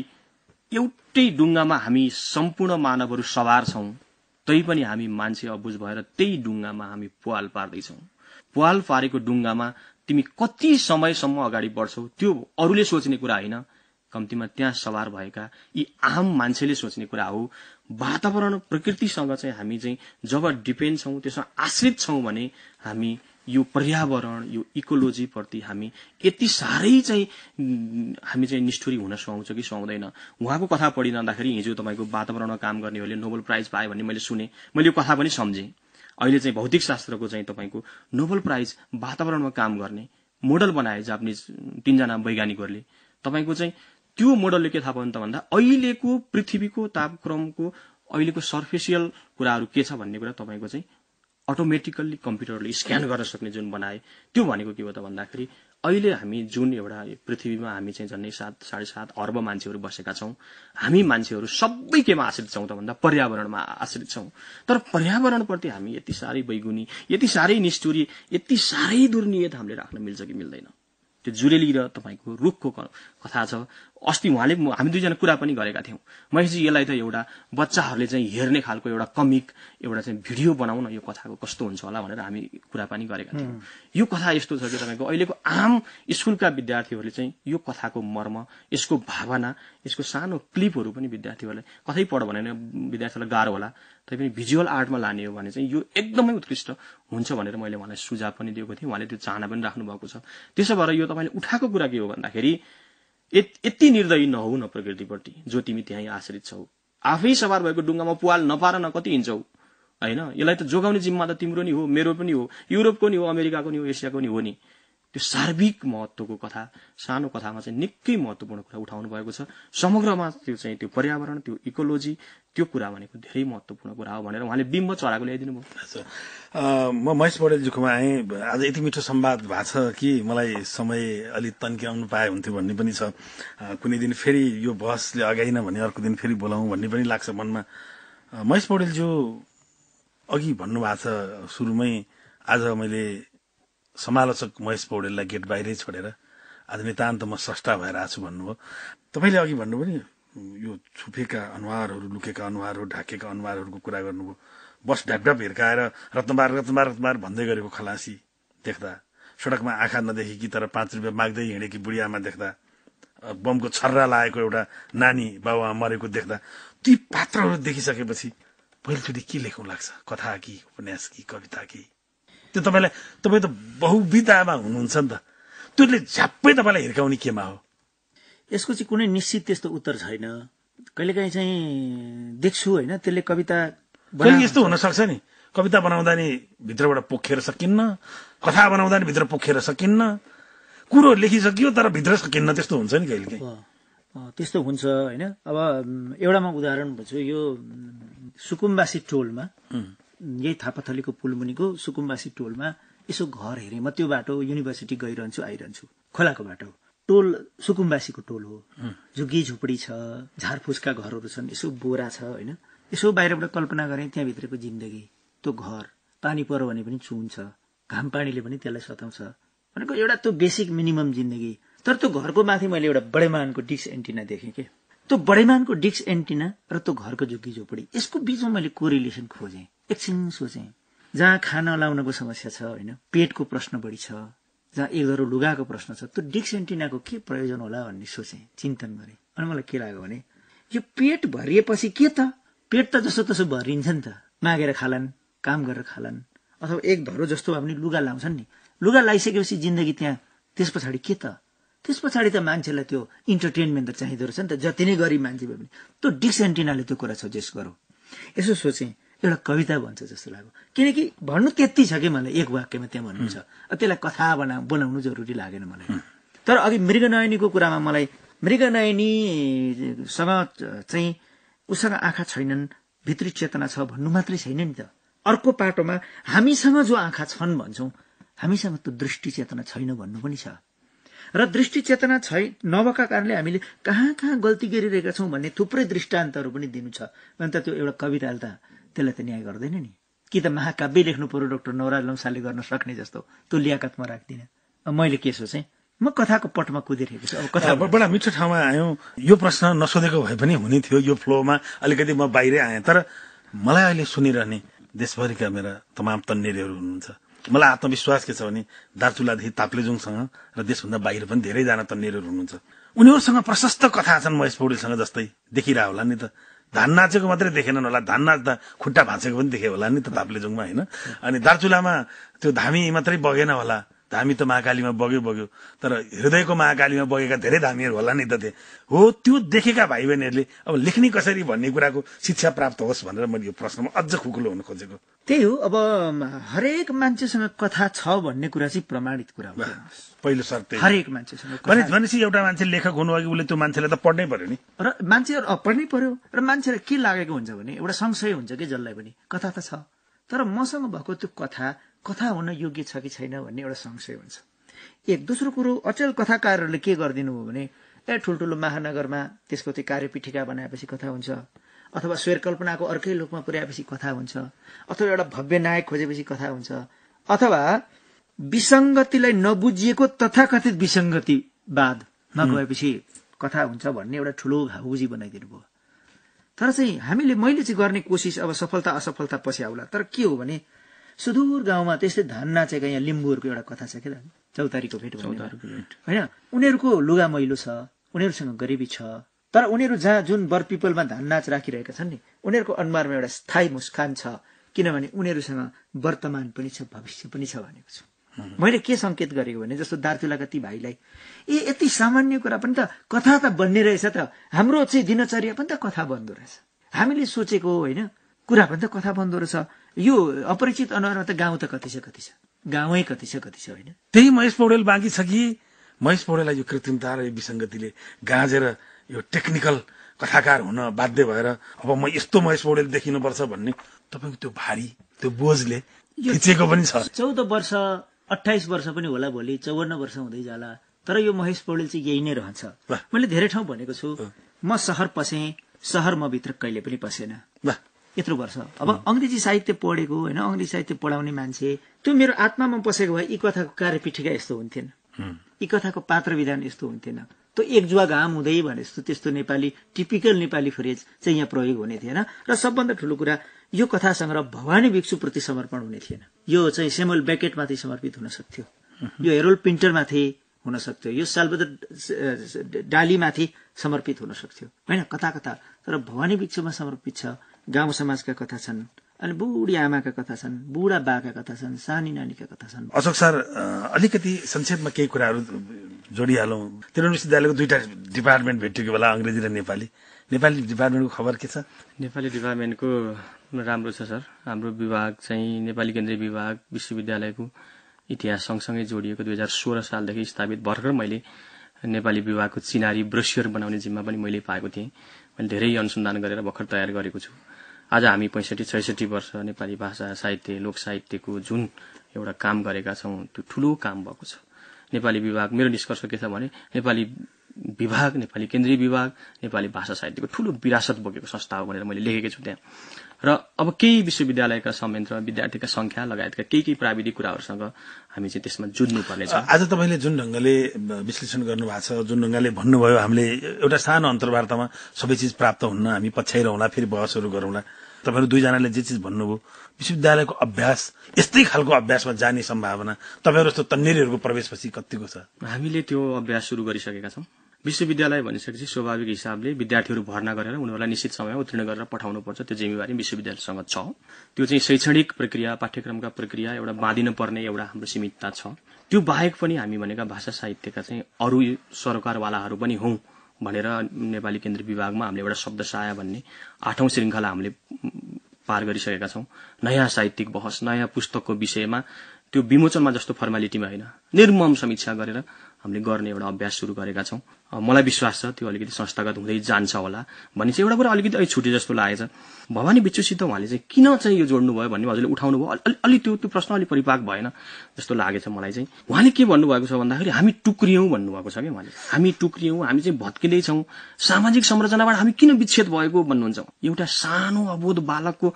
एउटै डुङ्गामा हामी सम्पूर्ण मानवहरू सवार छौँ तैपनि हामी मान्छे अबुझ भएर त्यही डुङ्गामा हामी पाल पार्दैछौँ पुवाल पारेको डुङ्गामा तिमी कति समयसम्म अगाडि बढ्छौ त्यो अरूले सोच्ने कुरा होइन कम्तीमा त्यहाँ सवार भएका यी आम मान्छेले सोच्ने कुरा हो वातावरण प्रकृतिसँग चाहिँ हामी चाहिँ जब डिपेन्ड छौँ त्यसमा आश्रित छौँ भने हामी यो पर्यावरण यो इकोलोजीप्रति हामी यति साह्रै चाहिँ हामी चाहिँ निष्ठुरी हुन सुहाउँछ कि सुहाउँदैन उहाँको कथा पढिरहँदाखेरि हिजो तपाईँको वातावरणमा काम गर्नेहरूले नोबल प्राइज पायो भन्ने मैले सुने मैले यो कथा पनि सम्झेँ अहिले चाहिँ भौतिक शास्त्रको चाहिँ तपाईँको नोबल प्राइज वातावरणमा काम गर्ने मोडल बनाए जापानिज तिनजना वैज्ञानिकहरूले तपाईँको चाहिँ त्यो मोडलले के थाहा पाउनु त भन्दा अहिलेको पृथ्वीको तापक्रमको अहिलेको सर्फेसियल कुराहरू के छ भन्ने कुरा तपाईँको चाहिँ अटोमेटिकल्ली कम्प्युटरले स्क्यान गर्न सक्ने जुन बनाए त्यो भनेको के हो त भन्दाखेरि अहिले हामी जुन एउटा पृथ्वीमा हामी चाहिँ झन्डै सात साढे सात अर्ब मान्छेहरू बसेका छौँ हामी मान्छेहरू सबै केमा आश्रित छौँ त भन्दा पर्यावरणमा आश्रित छौँ तर पर्यावरणप्रति हामी यति साह्रै बैगुनी यति साह्रै निष्ठुरी यति साह्रै दुर्नियत हामीले राख्न मिल्छ कि मिल्दैन त्यो जुरेली र तपाईँको रुखको कथा छ अस्ति उहाँले हामी दुईजना कुरा पनि गरेका थियौँ महेशजी यसलाई त एउटा बच्चाहरूले चाहिँ हेर्ने खालको एउटा कमिक एउटा चाहिँ भिडियो बनाउन यो कथाको कस्तो हुन्छ होला भनेर हामी कुरा पनि गरेका थियौँ यो कथा यस्तो छ कि तपाईँको अहिलेको आम स्कुलका विद्यार्थीहरूले चाहिँ यो कथाको मर्म यसको भावना यसको सानो क्लिपहरू पनि विद्यार्थीहरूलाई कतै पढ भने विद्यार्थीहरूलाई गाह्रो होला तैपनि भिजुअल आर्टमा लाने हो भने चाहिँ यो एकदमै उत्कृष्ट हुन्छ भनेर मैले उहाँलाई सुझाव पनि दिएको थिएँ उहाँले त्यो चाहना पनि राख्नु भएको छ त्यसो भएर यो तपाईँले उठाएको कुरा के हो भन्दाखेरि यति निर्दयी नहौ न प्रकृतिपट्टि जो तिमी त्यहीँ आश्रित छौ आफै सवार भएको डुङ्गामा पुवाल नपार न कति हिँड्छौ होइन यसलाई त जोगाउने जिम्मा त तिम्रो नि हो मेरो पनि हो युरोपको नि हो अमेरिकाको नि हो एसियाको नि हो नि त्यो सार्विक महत्त्वको कथा सानो कथामा चाहिँ निकै महत्त्वपूर्ण कुरा उठाउनु भएको छ समग्रमा त्यो चाहिँ त्यो पर्यावरण त्यो इकोलोजी त्यो कुरा भनेको धेरै महत्त्वपूर्ण कुरा हो भनेर उहाँले बिम्ब चराको ल्याइदिनु भयो म महेश पौडेलज्यूकोमा आएँ आज यति मिठो सम्वाद भएको छ कि मलाई समय अलिक तन्क्याउनु पाए हुन्थ्यो भन्ने पनि छ कुनै दिन फेरि यो बहसले अगाइन भने अर्को दिन फेरि बोलाउँ भन्ने पनि लाग्छ मनमा महेश पौडेलज्यू अघि भन्नुभएको छ सुरुमै आज मैले समालोचक महेश पौडेललाई गेट बाहिरै छोडेर आज नितान्त म स्रष्टा भएर आएको छु भन्नुभयो तपाईँले अघि भन्नुभयो नि यो छुपेका अनुहारहरू लुकेका अनुहारहरू ढाकेका अनुहारहरूको कुरा गर्नुभयो बस ढ्यापढ्याप हिर्काएर रत्नबार रत्नबार रत्नबार भन्दै गरेको खलासी देख्दा सडकमा आँखा नदेखेकी तर पाँच रुपियाँ माग्दै हिँडेकी बुढियामा देख्दा बमको छर्रा लागेको एउटा नानी बाबुमा मरेको देख्दा ती पात्रहरू देखिसकेपछि पहिलोचोटि के लेखौँ लाग्छ कथा कि उपन्यास कि कविता कि त्यो तपाईँलाई तपाईँ त बहुविधामा हुनुहुन्छ नि त त्यसले झ्याप्पै तपाईँलाई हिर्काउने केमा हो यसको चाहिँ कुनै निश्चित त्यस्तो उत्तर छैन कहिलेकाहीँ चाहिँ देख्छु होइन त्यसले कविता कहिले यस्तो हुनसक्छ नि कविता बनाउँदा नि भित्रबाट पोखेर सकिन्न कथा बनाउँदा नि भित्र पोखेर सकिन्न कुरो लेखिसकियो तर भित्र सकिन्न त्यस्तो हुन्छ नि कहिले त्यस्तो हुन्छ होइन अब एउटा म उदाहरण भन्छु यो सुकुम्बासी टोलमा यही थापाथलीको पुलमुनिको सुकुम्बासी टोलमा यसो घर हेरेँ म त्यो बाटो युनिभर्सिटी गइरहन्छु आइरहन्छु खोलाको बाटो टोल सुकुम्बासीको टोल हो झुग्गी झुपडी छ झारफुसका घरहरू छन् यसो बोरा छ होइन यसो बाहिरबाट कल्पना गरेँ त्यहाँभित्रको जिन्दगी त्यो घर पानी पर्यो भने पनि चुन्छ घाम पानीले पनि त्यसलाई सताउँछ भनेको एउटा त्यो बेसिक मिनिमम जिन्दगी तर त्यो घरको माथि मैले एउटा बडेमानको डिक्स एन्टिना देखेँ कि त्यो बडेमानको डिक्स एन्टिना र त्यो घरको झुग्गी झोपडी यसको बिचमा मैले कोरिलेसन खोजेँ एकछिन सोचेँ जहाँ खाना लाउनको समस्या छ होइन पेटको प्रश्न बढी छ जहाँ एक एघरो लुगाको प्रश्न छ त्यो डिक्सेन्टिनाको के प्रयोजन होला भन्ने सोचे चिन्तन गरेँ अनि मलाई के लाग्यो भने यो पेट भरिएपछि के त पेट त जसो तसो भरिन्छ नि त मागेर खालान् काम गरेर खालान् अथवा एक धरो जस्तो भए पनि लुगा लाउँछन् नि लुगा लगाइसकेपछि जिन्दगी त्यहाँ त्यस पछाडि के त त्यस पछाडि त मान्छेलाई त्यो इन्टरटेनमेन्ट त चाहिँ रहेछ नि त जति नै गरिब मान्छे भए पनि त्यो डिक्सेन्टिनाले त्यो कुरा सजेस्ट गरौँ यसो सोचेँ एउटा कविता भन्छ जस्तो लाग्यो किनकि भन्नु त्यति छ कि मलाई एक वाक्यमा त्यहाँ भन्नु छ त्यसलाई कथा बना बनाउनु जरुरी लागेन मलाई तर अघि मृगनयनीको कुरामा मलाई मृगनयनीसँग चाहिँ उसँग आँखा छैनन् भित्री चेतना छ भन्नु मात्रै छैन नि त अर्को पाटोमा हामीसँग जो आँखा छन् भन्छौँ हामीसँग त दृष्टि चेतना छैन भन्नु पनि छ र दृष्टि चेतना छै नभएका कारणले हामीले कहाँ कहाँ गल्ती गरिरहेका छौँ भन्ने थुप्रै दृष्टान्तहरू पनि दिनु छ अन्त त्यो एउटा कविताले त त्यसलाई त न्याय गर्दैन नि कि त महाकाव्य लेख्नु पर्यो डाक्टर नवराज लम्साले गर्न सक्ने जस्तो त्यो लियाकत म राख्दिनँ मैले के सोचेँ म कथाको पटमा कुदिरहेको छु अब कथा बडा मिठो ठाउँमा आयौँ यो प्रश्न नसोधेको भए पनि हुने थियो यो फ्लोमा अलिकति म बाहिरै आएँ तर मलाई अहिले सुनिरहने देशभरिका मेरा तमाम तन्नेरीहरू हुनुहुन्छ मलाई आत्मविश्वास के छ भने दार्चुलादेखि ताप्लेजुङसँग र देशभन्दा बाहिर पनि धेरैजना तन्नेरीहरू हुनुहुन्छ उनीहरूसँग प्रशस्त कथा छन् महेश पौडेलसँग जस्तै देखिरह होला नि त धान नाचेको मात्रै देखेनन् होला धान नाच्दा खुट्टा भाँचेको पनि देखे होला नि त ताप्लेजुङमा होइन अनि दार्चुलामा त्यो धामी मात्रै बगेन होला धामी त महाकालीमा बग्यो बग्यो तर हृदयको महाकालीमा बगेका धेरै धामीहरू होला नि त त्यहाँ हो त्यो देखेका भाइ बहिनीहरूले अब लेख्ने कसरी भन्ने कुराको शिक्षा प्राप्त होस् भनेर मैले यो प्रश्नमा अझ खुकुलो हुन खोजेको त्यही हो अब हरेक मान्छेसँग कथा छ भन्ने कुरा चाहिँ प्रमाणित कुरा हो पहिलो शर्त हरेक मान्छेसँग भनेपछि एउटा मान्छे लेखक हुनु अघि उसले त्यो मान्छेलाई त पढ्नै पर्यो नि र मान्छेहरू पढ्नै पर्यो र मान्छेलाई के लागेको हुन्छ भने एउटा संशय हुन्छ कि जसलाई पनि कथा त छ तर मसँग भएको त्यो कथा कथा हुन योग्य छ कि छैन भन्ने एउटा संशय हुन्छ एक दोस्रो कुरो अचेल कथाकारहरूले के गरिदिनु हो भने ए ठुल्ठुलो महानगरमा त्यसको त्यो कार्यपीठिका बनाएपछि कथा हुन्छ अथवा कल्पनाको अर्कै लोकमा पुर्याएपछि कथा हुन्छ अथवा एउटा भव्य नायक खोजेपछि कथा हुन्छ अथवा विसङ्गतिलाई नबुझिएको तथाकथित विसङ्गतिवादमा गएपछि कथा हुन्छ भन्ने एउटा ठुलो भाउजी बनाइदिनु भयो तर चाहिँ हामीले मैले चाहिँ गर्ने कोसिस अब सफलता असफलता पछि आउला तर के हो भने सुदूर गाउँमा त्यस्तै धान नाचेका यहाँ लिम्बूहरूको एउटा कथा छ क्या चौतारीको भेट होइन उनीहरूको लुगा मैलो छ उनीहरूसँग गरिबी छ तर उनीहरू जहाँ जुन बर पिपलमा धान नाच राखिरहेका छन् नि उनीहरूको अनुहारमा एउटा स्थायी मुस्कान छ किनभने उनीहरूसँग वर्तमान पनि छ भविष्य पनि छ भनेको छु मैले के सङ्केत गरेको भने जस्तो दार्चुलाका ती भाइलाई ए यति सामान्य कुरा पनि त कथा त बन्ने रहेछ त हाम्रो चाहिँ दिनचर्या पनि त कथा बन्दो रहेछ हामीले सोचेको होइन कुरा पनि त कथा बन्दो रहेछ यो अपरिचित अनुहारमा त गाउँ त कति छ कति छ गाउँै कति छ कति छ होइन त्यही महेश पौडेल बाँकी छ कि महेश पौडेललाई यो कृत्रिमता र यो विसङ्गतिले गाँजेर यो टेक्निकल कथाकार हुन बाध्य भएर अब म यस्तो महेश पौडेल देखिनुपर्छ भन्ने तपाईँको त्यो भारी त्यो बोझले खिचेको पनि छ चौध वर्ष अठाइस वर्ष पनि होला भोलि चौवन्न वर्ष हुँदै जाला तर यो महेश पौडेल चाहिँ यही नै रहन्छ मैले धेरै ठाउँ भनेको छु म सहर पसेँ सहर म भित्र कहिले पनि पसेन यत्रो वर्ष अब अङ्ग्रेजी साहित्य पढेको होइन अङ्ग्रेजी साहित्य पढाउने मान्छे त्यो मेरो आत्मामा पसेको भए यी कथाको कार्यपीठिका यस्तो हुन्थेन यी कथाको पात्र विधान यस्तो हुन्थेन त्यो एक जुवा घाम हुँदै भने जस्तो त्यस्तो नेपाली टिपिकल नेपाली फ्रेज चाहिँ यहाँ प्रयोग हुने थिएन र सबभन्दा ठुलो कुरा यो कथा सङ्ग्रह भवानी भिक्षुप्रति समर्पण हुने थिएन यो चाहिँ सेमल ब्याकेटमाथि समर्पित हुन सक्थ्यो यो हेरोल्ड पिन्टरमाथि हुन सक्थ्यो यो सालबदर डालीमाथि समर्पित हुन सक्थ्यो होइन कता कता तर भवानी भिक्षुमा समर्पित छ गाउँ समाजका कथा छन् अनि बुढी आमाका कथा छन् बुढा बाका कथा छन् सानी नानीका कथा छन् अशोक सर अलिकति संक्षेपमा केही कुराहरू जोडिहालौँ त्रिवेणी विश्वविद्यालयको दुईवटा डिपार्टमेन्ट भेटिएको बेला अङ्ग्रेजी र नेपाली नेपाली डिपार्टमेन्टको खबर के छ नेपाली डिपार्टमेन्टको राम्रो छ सर हाम्रो विभाग चाहिँ नेपाली केन्द्रीय विभाग विश्वविद्यालयको इतिहास सँगसँगै जोडिएको दुई हजार सोह्र सालदेखि स्थापित भर्खर मैले नेपाली विभागको चिनारी ब्रसियर बनाउने जिम्मा पनि मैले पाएको थिएँ मैले धेरै अनुसन्धान गरेर भर्खर तयार गरेको छु आज हामी पैँसठी छैसठी वर्ष नेपाली भाषा साहित्य लोक साहित्यको जुन एउटा काम गरेका छौँ त्यो ठुलो काम भएको छ नेपाली विभाग मेरो निष्कर्ष के छ भने नेपाली विभाग नेपाली केन्द्रीय विभाग नेपाली भाषा साहित्यको ठुलो विरासत बोकेको संस्था हो भनेर मैले लेखेको छु त्यहाँ र अब केही विश्वविद्यालयका संयन्त्र विद्यार्थीका संख्या लगायतका केही केही प्राविधिक कुराहरूसँग हामी चाहिँ त्यसमा पर्नेछ आज तपाईँले जुन ढङ्गले विश्लेषण गर्नुभएको छ जुन ढङ्गले भन्नुभयो हामीले एउटा सानो अन्तर्वार्तामा सबै चिज प्राप्त हुन्न हामी पछ्याइरहँला फेरि बहसहरू गरौँला तपाईँहरू दुईजनाले जे चिज भन्नुभयो विश्वविद्यालयको अभ्यास यस्तै खालको अभ्यासमा जाने सम्भावना तपाईँहरू जस्तो तन्नेरीहरूको प्रवेशपछि कतिको छ हामीले त्यो अभ्यास सुरु गरिसकेका छौँ विश्वविद्यालय भनिसकेपछि स्वाभाविक हिसाबले विद्यार्थीहरू भर्ना गरेर उनीहरूलाई निश्चित समयमा उत्तीर्ण गरेर पठाउनुपर्छ त्यो जिम्मेवारी विश्वविद्यालयसँग छ त्यो चाहिँ शैक्षणिक प्रक्रिया पाठ्यक्रमका प्रक्रिया एउटा पर्ने एउटा हाम्रो सीमितता छ त्यो बाहेक पनि हामी भनेका भाषा साहित्यका चाहिँ अरू सरकारवालाहरू पनि हौँ भनेर नेपाली केन्द्रीय विभागमा हामीले एउटा शब्द साया भन्ने आठौँ श्रृङ्खला हामीले पार गरिसकेका छौँ नयाँ साहित्यिक बहस नयाँ पुस्तकको विषयमा त्यो विमोचनमा जस्तो फर्मालिटीमा होइन निर्मम समीक्षा गरेर हामीले गर्ने एउटा अभ्यास सुरु गरेका छौँ मलाई विश्वास छ त्यो अलिकति संस्थागत हुँदै जान्छ होला भन्ने चाहिँ एउटा कुरा अलिकति अहिले छुटे जस्तो लागेको छ भवानी बिचुसित उहाँले चाहिँ किन चाहिँ यो जोड्नु भयो भन्ने हजुरले उठाउनु भयो अलि अलि त्यो त्यो प्रश्न अलिक परिपाक भएन जस्तो लागेछ मलाई चाहिँ उहाँले के भन्नुभएको छ भन्दाखेरि हामी टुक्रियौँ भन्नुभएको छ कि उहाँले हामी टुक्रियौँ हामी चाहिँ भत्किँदैछौँ सामाजिक संरचनाबाट हामी किन विच्छेद भएको भन्नुहुन्छ एउटा सानो अबोध बालकको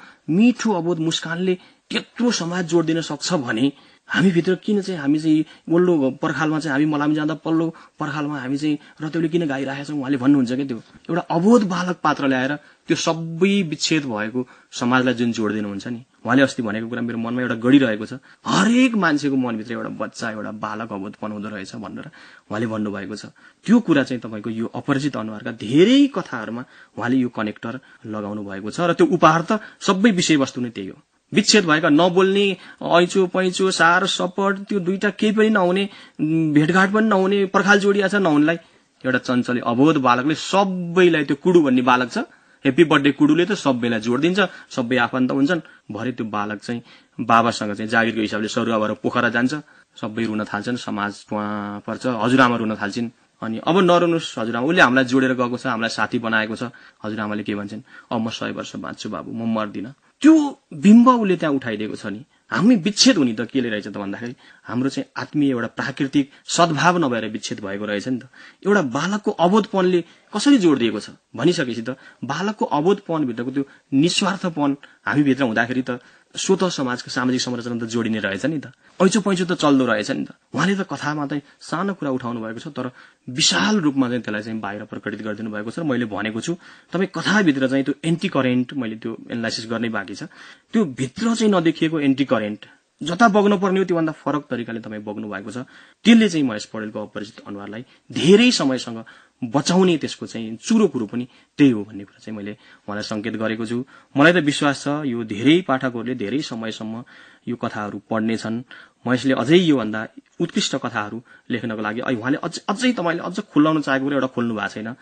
मिठो अबोध मुस्कानले त्यत्रो समाज जोडिदिन सक्छ भने हामीभित्र किन चाहिँ हामी चाहिँ वल्लो पर्खालमा चाहिँ हामी मलामी जाँदा पल्लो पर्खालमा हामी चाहिँ र त्यसले किन गाइरहेका छौँ उहाँले भन्नुहुन्छ क्या त्यो एउटा अबोध बालक पात्र ल्याएर त्यो सबै विच्छेद भएको समाजलाई जुन जोड दिनुहुन्छ नि उहाँले अस्ति भनेको कुरा मेरो मनमा एउटा गढिरहेको छ हरेक मान्छेको मनभित्र एउटा बच्चा एउटा बालक अवोधपन हुँदो रहेछ भनेर उहाँले भन्नुभएको छ त्यो कुरा चाहिँ तपाईँको यो अपरिचित अनुहारका धेरै कथाहरूमा उहाँले यो कनेक्टर लगाउनु भएको छ र त्यो उपहार त सबै विषयवस्तु नै त्यही हो विच्छेद भएका नबोल्ने ऐचो पैँचो सार सपट त्यो दुईटा केही पनि नहुने भेटघाट पनि नहुने पर्खाल जोडिया छ नहुनलाई एउटा चञ्चले अबोध बालकले सबैलाई त्यो कुडु भन्ने बालक छ हेप्पी बर्थडे कुडुले त सबैलाई जोड दिन्छ सबै आफन्त हुन्छन् भरे त्यो बालक चाहिँ बाबासँग चाहिँ जागिरको हिसाबले सरुवा भएर पोखरा जान्छ सबै रुन थाल्छन् समाज उहाँ पर्छ हजुरआमा रुन थाल्छन् अनि अब नरुनुहोस् हजुरआमा उसले हामीलाई जोडेर गएको छ हामीलाई साथी बनाएको छ हजुरआमाले के भन्छन् अब म सय वर्ष बाँच्छु बाबु म मर्दिनँ त्यो बिम्ब उसले त्यहाँ उठाइदिएको छ नि हामी विच्छेद हुने त केले रहेछ त भन्दाखेरि हाम्रो चाहिँ आत्मीय एउटा प्राकृतिक सद्भाव नभएर विच्छेद भएको रहेछ नि त एउटा बालकको अवोधपनले कसरी जोड दिएको छ भनिसकेपछि त बालकको अवोधपनभित्रको त्यो निस्वार्थपन हामीभित्र हुँदाखेरि त स्वत समाजको सामाजिक संरचना त जोडिने रहेछ नि त ऐचो पैँचो त चल्दो रहेछ नि त उहाँले त कथामा चाहिँ सानो कुरा उठाउनु भएको छ तर विशाल रूपमा चाहिँ त्यसलाई चाहिँ बाहिर प्रकटित गरिदिनु भएको छ र मैले भनेको छु तपाईँ कथाभित्र चाहिँ त्यो एन्टी करेन्ट मैले त्यो एनालाइसिस गर्नै बाँकी छ त्यो भित्र चाहिँ नदेखिएको एन्टी करेन्ट जता बग्नु पर्ने हो त्योभन्दा फरक तरिकाले तपाईँ बग्नु भएको छ त्यसले चाहिँ महेश पौडेलको अपरिचित अनुहारलाई धेरै समयसँग बचाउने त्यसको चाहिँ चुरो कुरो पनि त्यही हो भन्ने कुरा चाहिँ मैले उहाँलाई सङ्केत गरेको छु मलाई त विश्वास छ यो धेरै पाठकहरूले धेरै समयसम्म यो कथाहरू पढ्नेछन् म यसले अझै योभन्दा उत्कृष्ट कथाहरू लेख्नको लागि अहिले उहाँले अझ अझै तपाईँले अझ खुल्लाउन चाहेको कुरो एउटा खोल्नु भएको छैन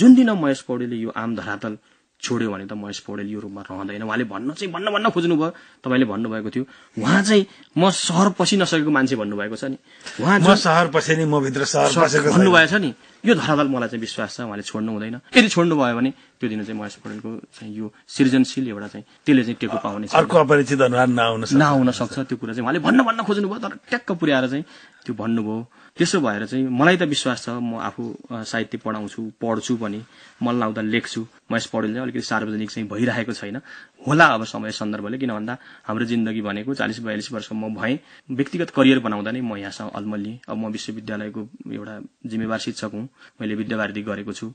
जुन दिन महेश पौडेलले यो आम धरातल छोड्यो भने त महेश पौडेल यो रूपमा रहँदैन उहाँले भन्न चाहिँ भन्न भन्न खोज्नुभयो तपाईँले भन्नुभएको थियो उहाँ चाहिँ म सहर पसि नसकेको मान्छे भन्नुभएको छ नि उहाँ सहर पसे म भित्र सहर भन्नुभएको छ नि यो धरातल मलाई चाहिँ विश्वास छ उहाँले छोड्नु हुँदैन यदि छोड्नु भयो भने त्यो दिन चाहिँ महेश पौडेलको चाहिँ यो सृजनशील एउटा चाहिँ त्यसले चाहिँ टेको पाउने अर्को अपरिचित अनुहार नआउन नआउन सक्छ त्यो कुरा चाहिँ उहाँले भन्न भन्न खोज्नुभयो तर ट्याक्क पुर्याएर चाहिँ त्यो भन्नुभयो त्यसो भएर चाहिँ मलाई त विश्वास छ म आफू साहित्य पढाउँछु पढ्छु पनि मन लाउँदा लेख्छु म यस पढेल अलिकति सार्वजनिक चाहिँ भइरहेको छैन होला अब समय सन्दर्भले किन भन्दा हाम्रो जिन्दगी भनेको चालिस बयालिस वर्ष म भएँ व्यक्तिगत करियर बनाउँदा नै म यहाँसँग अल्मल्ली अब म विश्वविद्यालयको एउटा जिम्मेवार शिक्षक हुँ मैले विद्यावारिधि गरेको छु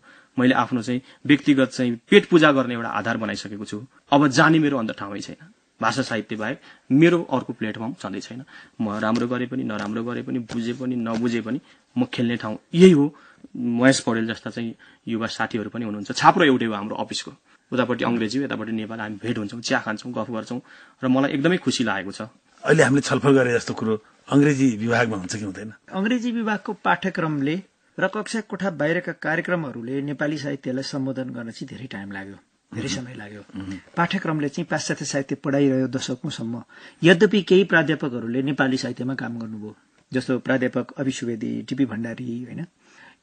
मैले आफ्नो चाहिँ व्यक्तिगत चाहिँ पेट पूजा गर्ने एउटा आधार बनाइसकेको छु अब जाने मेरो अन्त ठाउँै छैन भाषा साहित्य बाहेक मेरो अर्को प्लेटफर्म छँदै छैन म राम्रो गरे पनि नराम्रो गरे पनि बुझे पनि नबुझे पनि म खेल्ने ठाउँ यही हो महेश पौडेल जस्ता चाहिँ युवा साथीहरू पनि हुनुहुन्छ छाप्रो एउटै हो हाम्रो अफिसको उतापट्टि अङ्ग्रेजी यतापट्टि नेपाल हामी भेट हुन्छौँ चिया खान्छौँ गफ गर्छौँ र मलाई एकदमै खुसी लागेको छ अहिले हामीले छलफल गरे जस्तो कुरो अङ्ग्रेजी विभागमा हुन्छ कि हुँदैन अङ्ग्रेजी विभागको पाठ्यक्रमले र कक्षा कोठा बाहिरका कार्यक्रमहरूले नेपाली साहित्यलाई सम्बोधन गर्न चाहिँ धेरै टाइम लाग्यो धेरै समय लाग्यो पाठ्यक्रमले चाहिँ पाश्चात्य साहित्य पढाइरह्यो दशकौँसम्म यद्यपि केही प्राध्यापकहरूले नेपाली साहित्यमा काम गर्नुभयो जस्तो प्राध्यापक अभि सुवेदी टिपी भण्डारी होइन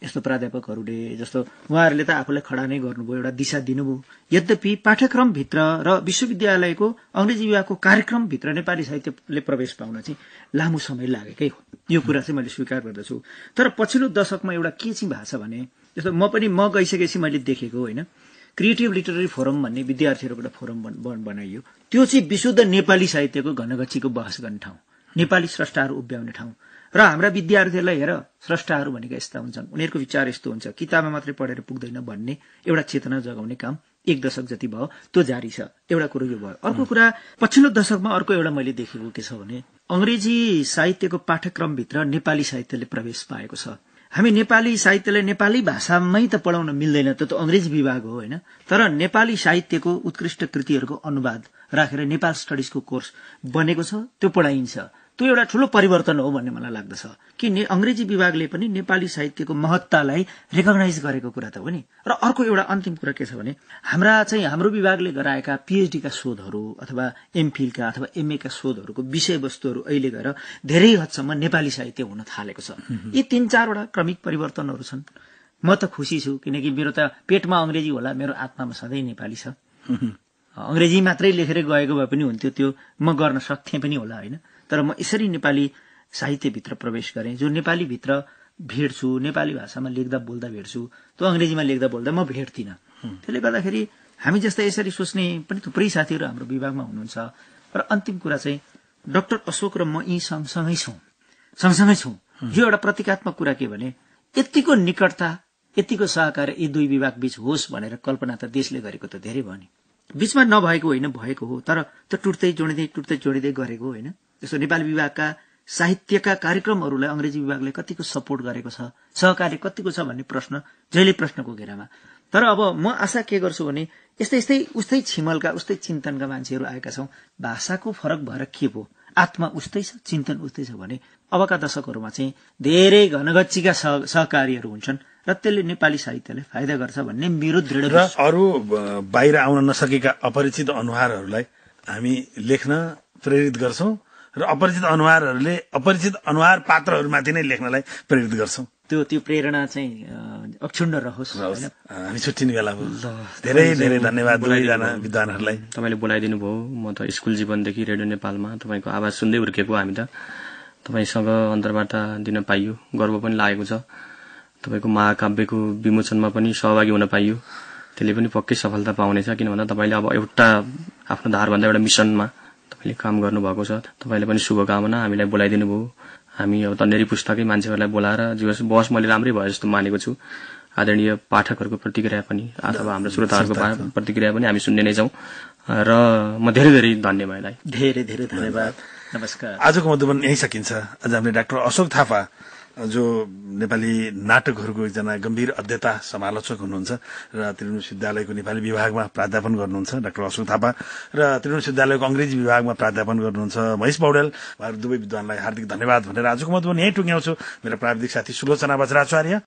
यस्तो प्राध्यापकहरूले जस्तो उहाँहरूले त आफूलाई खडा नै गर्नुभयो एउटा दिशा दिनुभयो यद्यपि पाठ्यक्रमभित्र र विश्वविद्यालयको अङ्ग्रेजी विभागको कार्यक्रमभित्र नेपाली साहित्यले प्रवेश पाउन चाहिँ लामो समय लागेकै हो यो कुरा चाहिँ मैले स्वीकार गर्दछु तर पछिल्लो दशकमा एउटा के चाहिँ भएको छ भने जस्तो म पनि म गइसकेपछि मैले देखेको होइन क्रिएटिभ लिटरेरी फोरम भन्ने विद्यार्थीहरूबाट फोरम बनाइयो त्यो चाहिँ विशुद्ध नेपाली साहित्यको घनगच्छीको बहस गर्ने ठाउँ नेपाली स्रष्टाहरू उभ्याउने ठाउँ र हाम्रा विद्यार्थीहरूलाई हेर स्रष्टाहरू भनेका यस्ता हुन्छन् उनीहरूको विचार यस्तो हुन्छ किताबमा मात्रै पढेर पुग्दैन भन्ने एउटा चेतना जगाउने काम एक दशक जति भयो त्यो जारी छ एउटा कुरो यो भयो अर्को कुरा पछिल्लो दशकमा अर्को एउटा मैले देखेको के छ भने अङ्ग्रेजी साहित्यको पाठ्यक्रमभित्र नेपाली साहित्यले प्रवेश पाएको छ हामी नेपाली साहित्यलाई नेपाली भाषामै त पढाउन मिल्दैन त त्यो अङ्ग्रेजी विभाग हो होइन तर नेपाली साहित्यको उत्कृष्ट कृतिहरूको अनुवाद राखेर नेपाल स्टडिजको कोर्स बनेको छ त्यो पढाइन्छ त्यो एउटा ठुलो परिवर्तन हो भन्ने मलाई लाग्दछ कि ने अङ्ग्रेजी विभागले पनि नेपाली साहित्यको महत्तालाई रेकगनाइज गरेको कुरा त हो नि र अर्को एउटा अन्तिम कुरा के छ भने हाम्रा चाहिँ हाम्रो विभागले गराएका पिएचडीका शोधहरू अथवा एमफिलका अथवा एमएका शोधहरूको विषयवस्तुहरू अहिले गएर धेरै हदसम्म नेपाली साहित्य हुन थालेको छ यी तिन चारवटा क्रमिक परिवर्तनहरू छन् म त खुसी छु किनकि मेरो त पेटमा अङ्ग्रेजी होला मेरो आत्मामा सधैँ नेपाली छ अङ्ग्रेजी मात्रै लेखेर गएको भए पनि हुन्थ्यो त्यो म गर्न सक्थेँ पनि होला होइन तर म यसरी नेपाली साहित्यभित्र प्रवेश गरेँ जो नेपालीभित्र भेट्छु नेपाली भाषामा लेख्दा बोल्दा भेट्छु त्यो अङ्ग्रेजीमा लेख्दा बोल्दा म भेट्दिनँ त्यसले गर्दाखेरि हामी जस्तै यसरी सोच्ने पनि थुप्रै साथीहरू हाम्रो विभागमा हुनुहुन्छ र अन्तिम कुरा चाहिँ डाक्टर अशोक र म यी सँगसँगै छौँ सँगसँगै छौँ यो एउटा प्रतीकात्मक कुरा के भने यतिको निकटता यतिको सहकार्य यी दुई विभाग बीच होस् भनेर कल्पना त देशले गरेको त धेरै भयो नि बीचमा नभएको होइन भएको हो तर त्यो टुट्दै जोडिँदै टुट्दै जोडिँदै गरेको होइन यसो नेपाली विभागका साहित्यका कार्यक्रमहरूलाई अङ्ग्रेजी विभागले कतिको सपोर्ट गरेको छ सहकार्य कतिको छ भन्ने प्रश्न जहिले प्रश्नको घेरामा तर अब म आशा के गर्छु भने यस्तै यस्तै उस्तै छिमलका उस्तै चिन्तनका मान्छेहरू आएका छौं भाषाको फरक भएर के भयो आत्मा उस्तै छ चिन्तन उस्तै छ भने अबका दशकहरूमा चाहिँ धेरै घनगच्चीका सहकारीहरू हुन्छन् र त्यसले नेपाली साहित्यलाई फाइदा गर्छ भन्ने मेरो दृढ र अरू बाहिर आउन नसकेका अपरिचित अनुहारहरूलाई हामी लेख्न प्रेरित गर्छौँ र अपरिचित अनुहारहरूले अपरिचित अनुहार पात्रहरूमाथि नै लेख्नलाई प्रेरित गर्छौँ त्यो त्यो प्रेरणा चाहिँ अक्षुण्ड रहोस् हामी छुट्टिने बेला धेरै धेरै धन्यवाद दुवैजना विद्वानहरूलाई तपाईँले बोलाइदिनु भयो म त स्कुल जीवनदेखि रेडियो नेपालमा तपाईँको आवाज सुन्दै हुर्केको हामी त तपाईँसँग अन्तर्वार्ता दिन पाइयो गर्व पनि लागेको छ तपाईँको महाकाव्यको विमोचनमा पनि सहभागी हुन पाइयो त्यसले पनि पक्कै सफलता पाउनेछ किन भन्दा तपाईँले अब एउटा आफ्नो धारभन्दा एउटा मिसनमा अलिक काम गर्नुभएको छ तपाईँले पनि शुभकामना हामीलाई बोलाइदिनु भयो हामी अब तन्नेरी पुस्तकै मान्छेहरूलाई बोलाएर जो बस मैले राम्रै भयो जस्तो मानेको छु आदरणीय पाठकहरूको प्रतिक्रिया पनि अथवा हाम्रो श्रोताहरूको प्रतिक्रिया पनि हामी सुन्ने नै छौँ र म धेरै धेरै धन्यवाद धेरै धेरै धन्यवाद नमस्कार आजको मधुबन यहीँ सकिन्छ आज हामीले डाक्टर अशोक थापा जो नेपाली नाटकहरूको एकजना गम्भीर अध्यता समालोचक हुनुहुन्छ र त्रिभुवन विश्वविद्यालयको नेपाली विभागमा प्राध्यापन गर्नुहुन्छ डाक्टर अशोक थापा र त्रिभुवन विश्वविद्यालयको अङ्ग्रेजी विभागमा प्राध्यापन गर्नुहुन्छ महेश पौडेल उहाँहरू दुवै विद्वानलाई हार्दिक धन्यवाद भनेर आजको म यहीँ टुङ्ग्याउँछु मेरो प्राविधिक साथी सुलोचना बज्राचार्य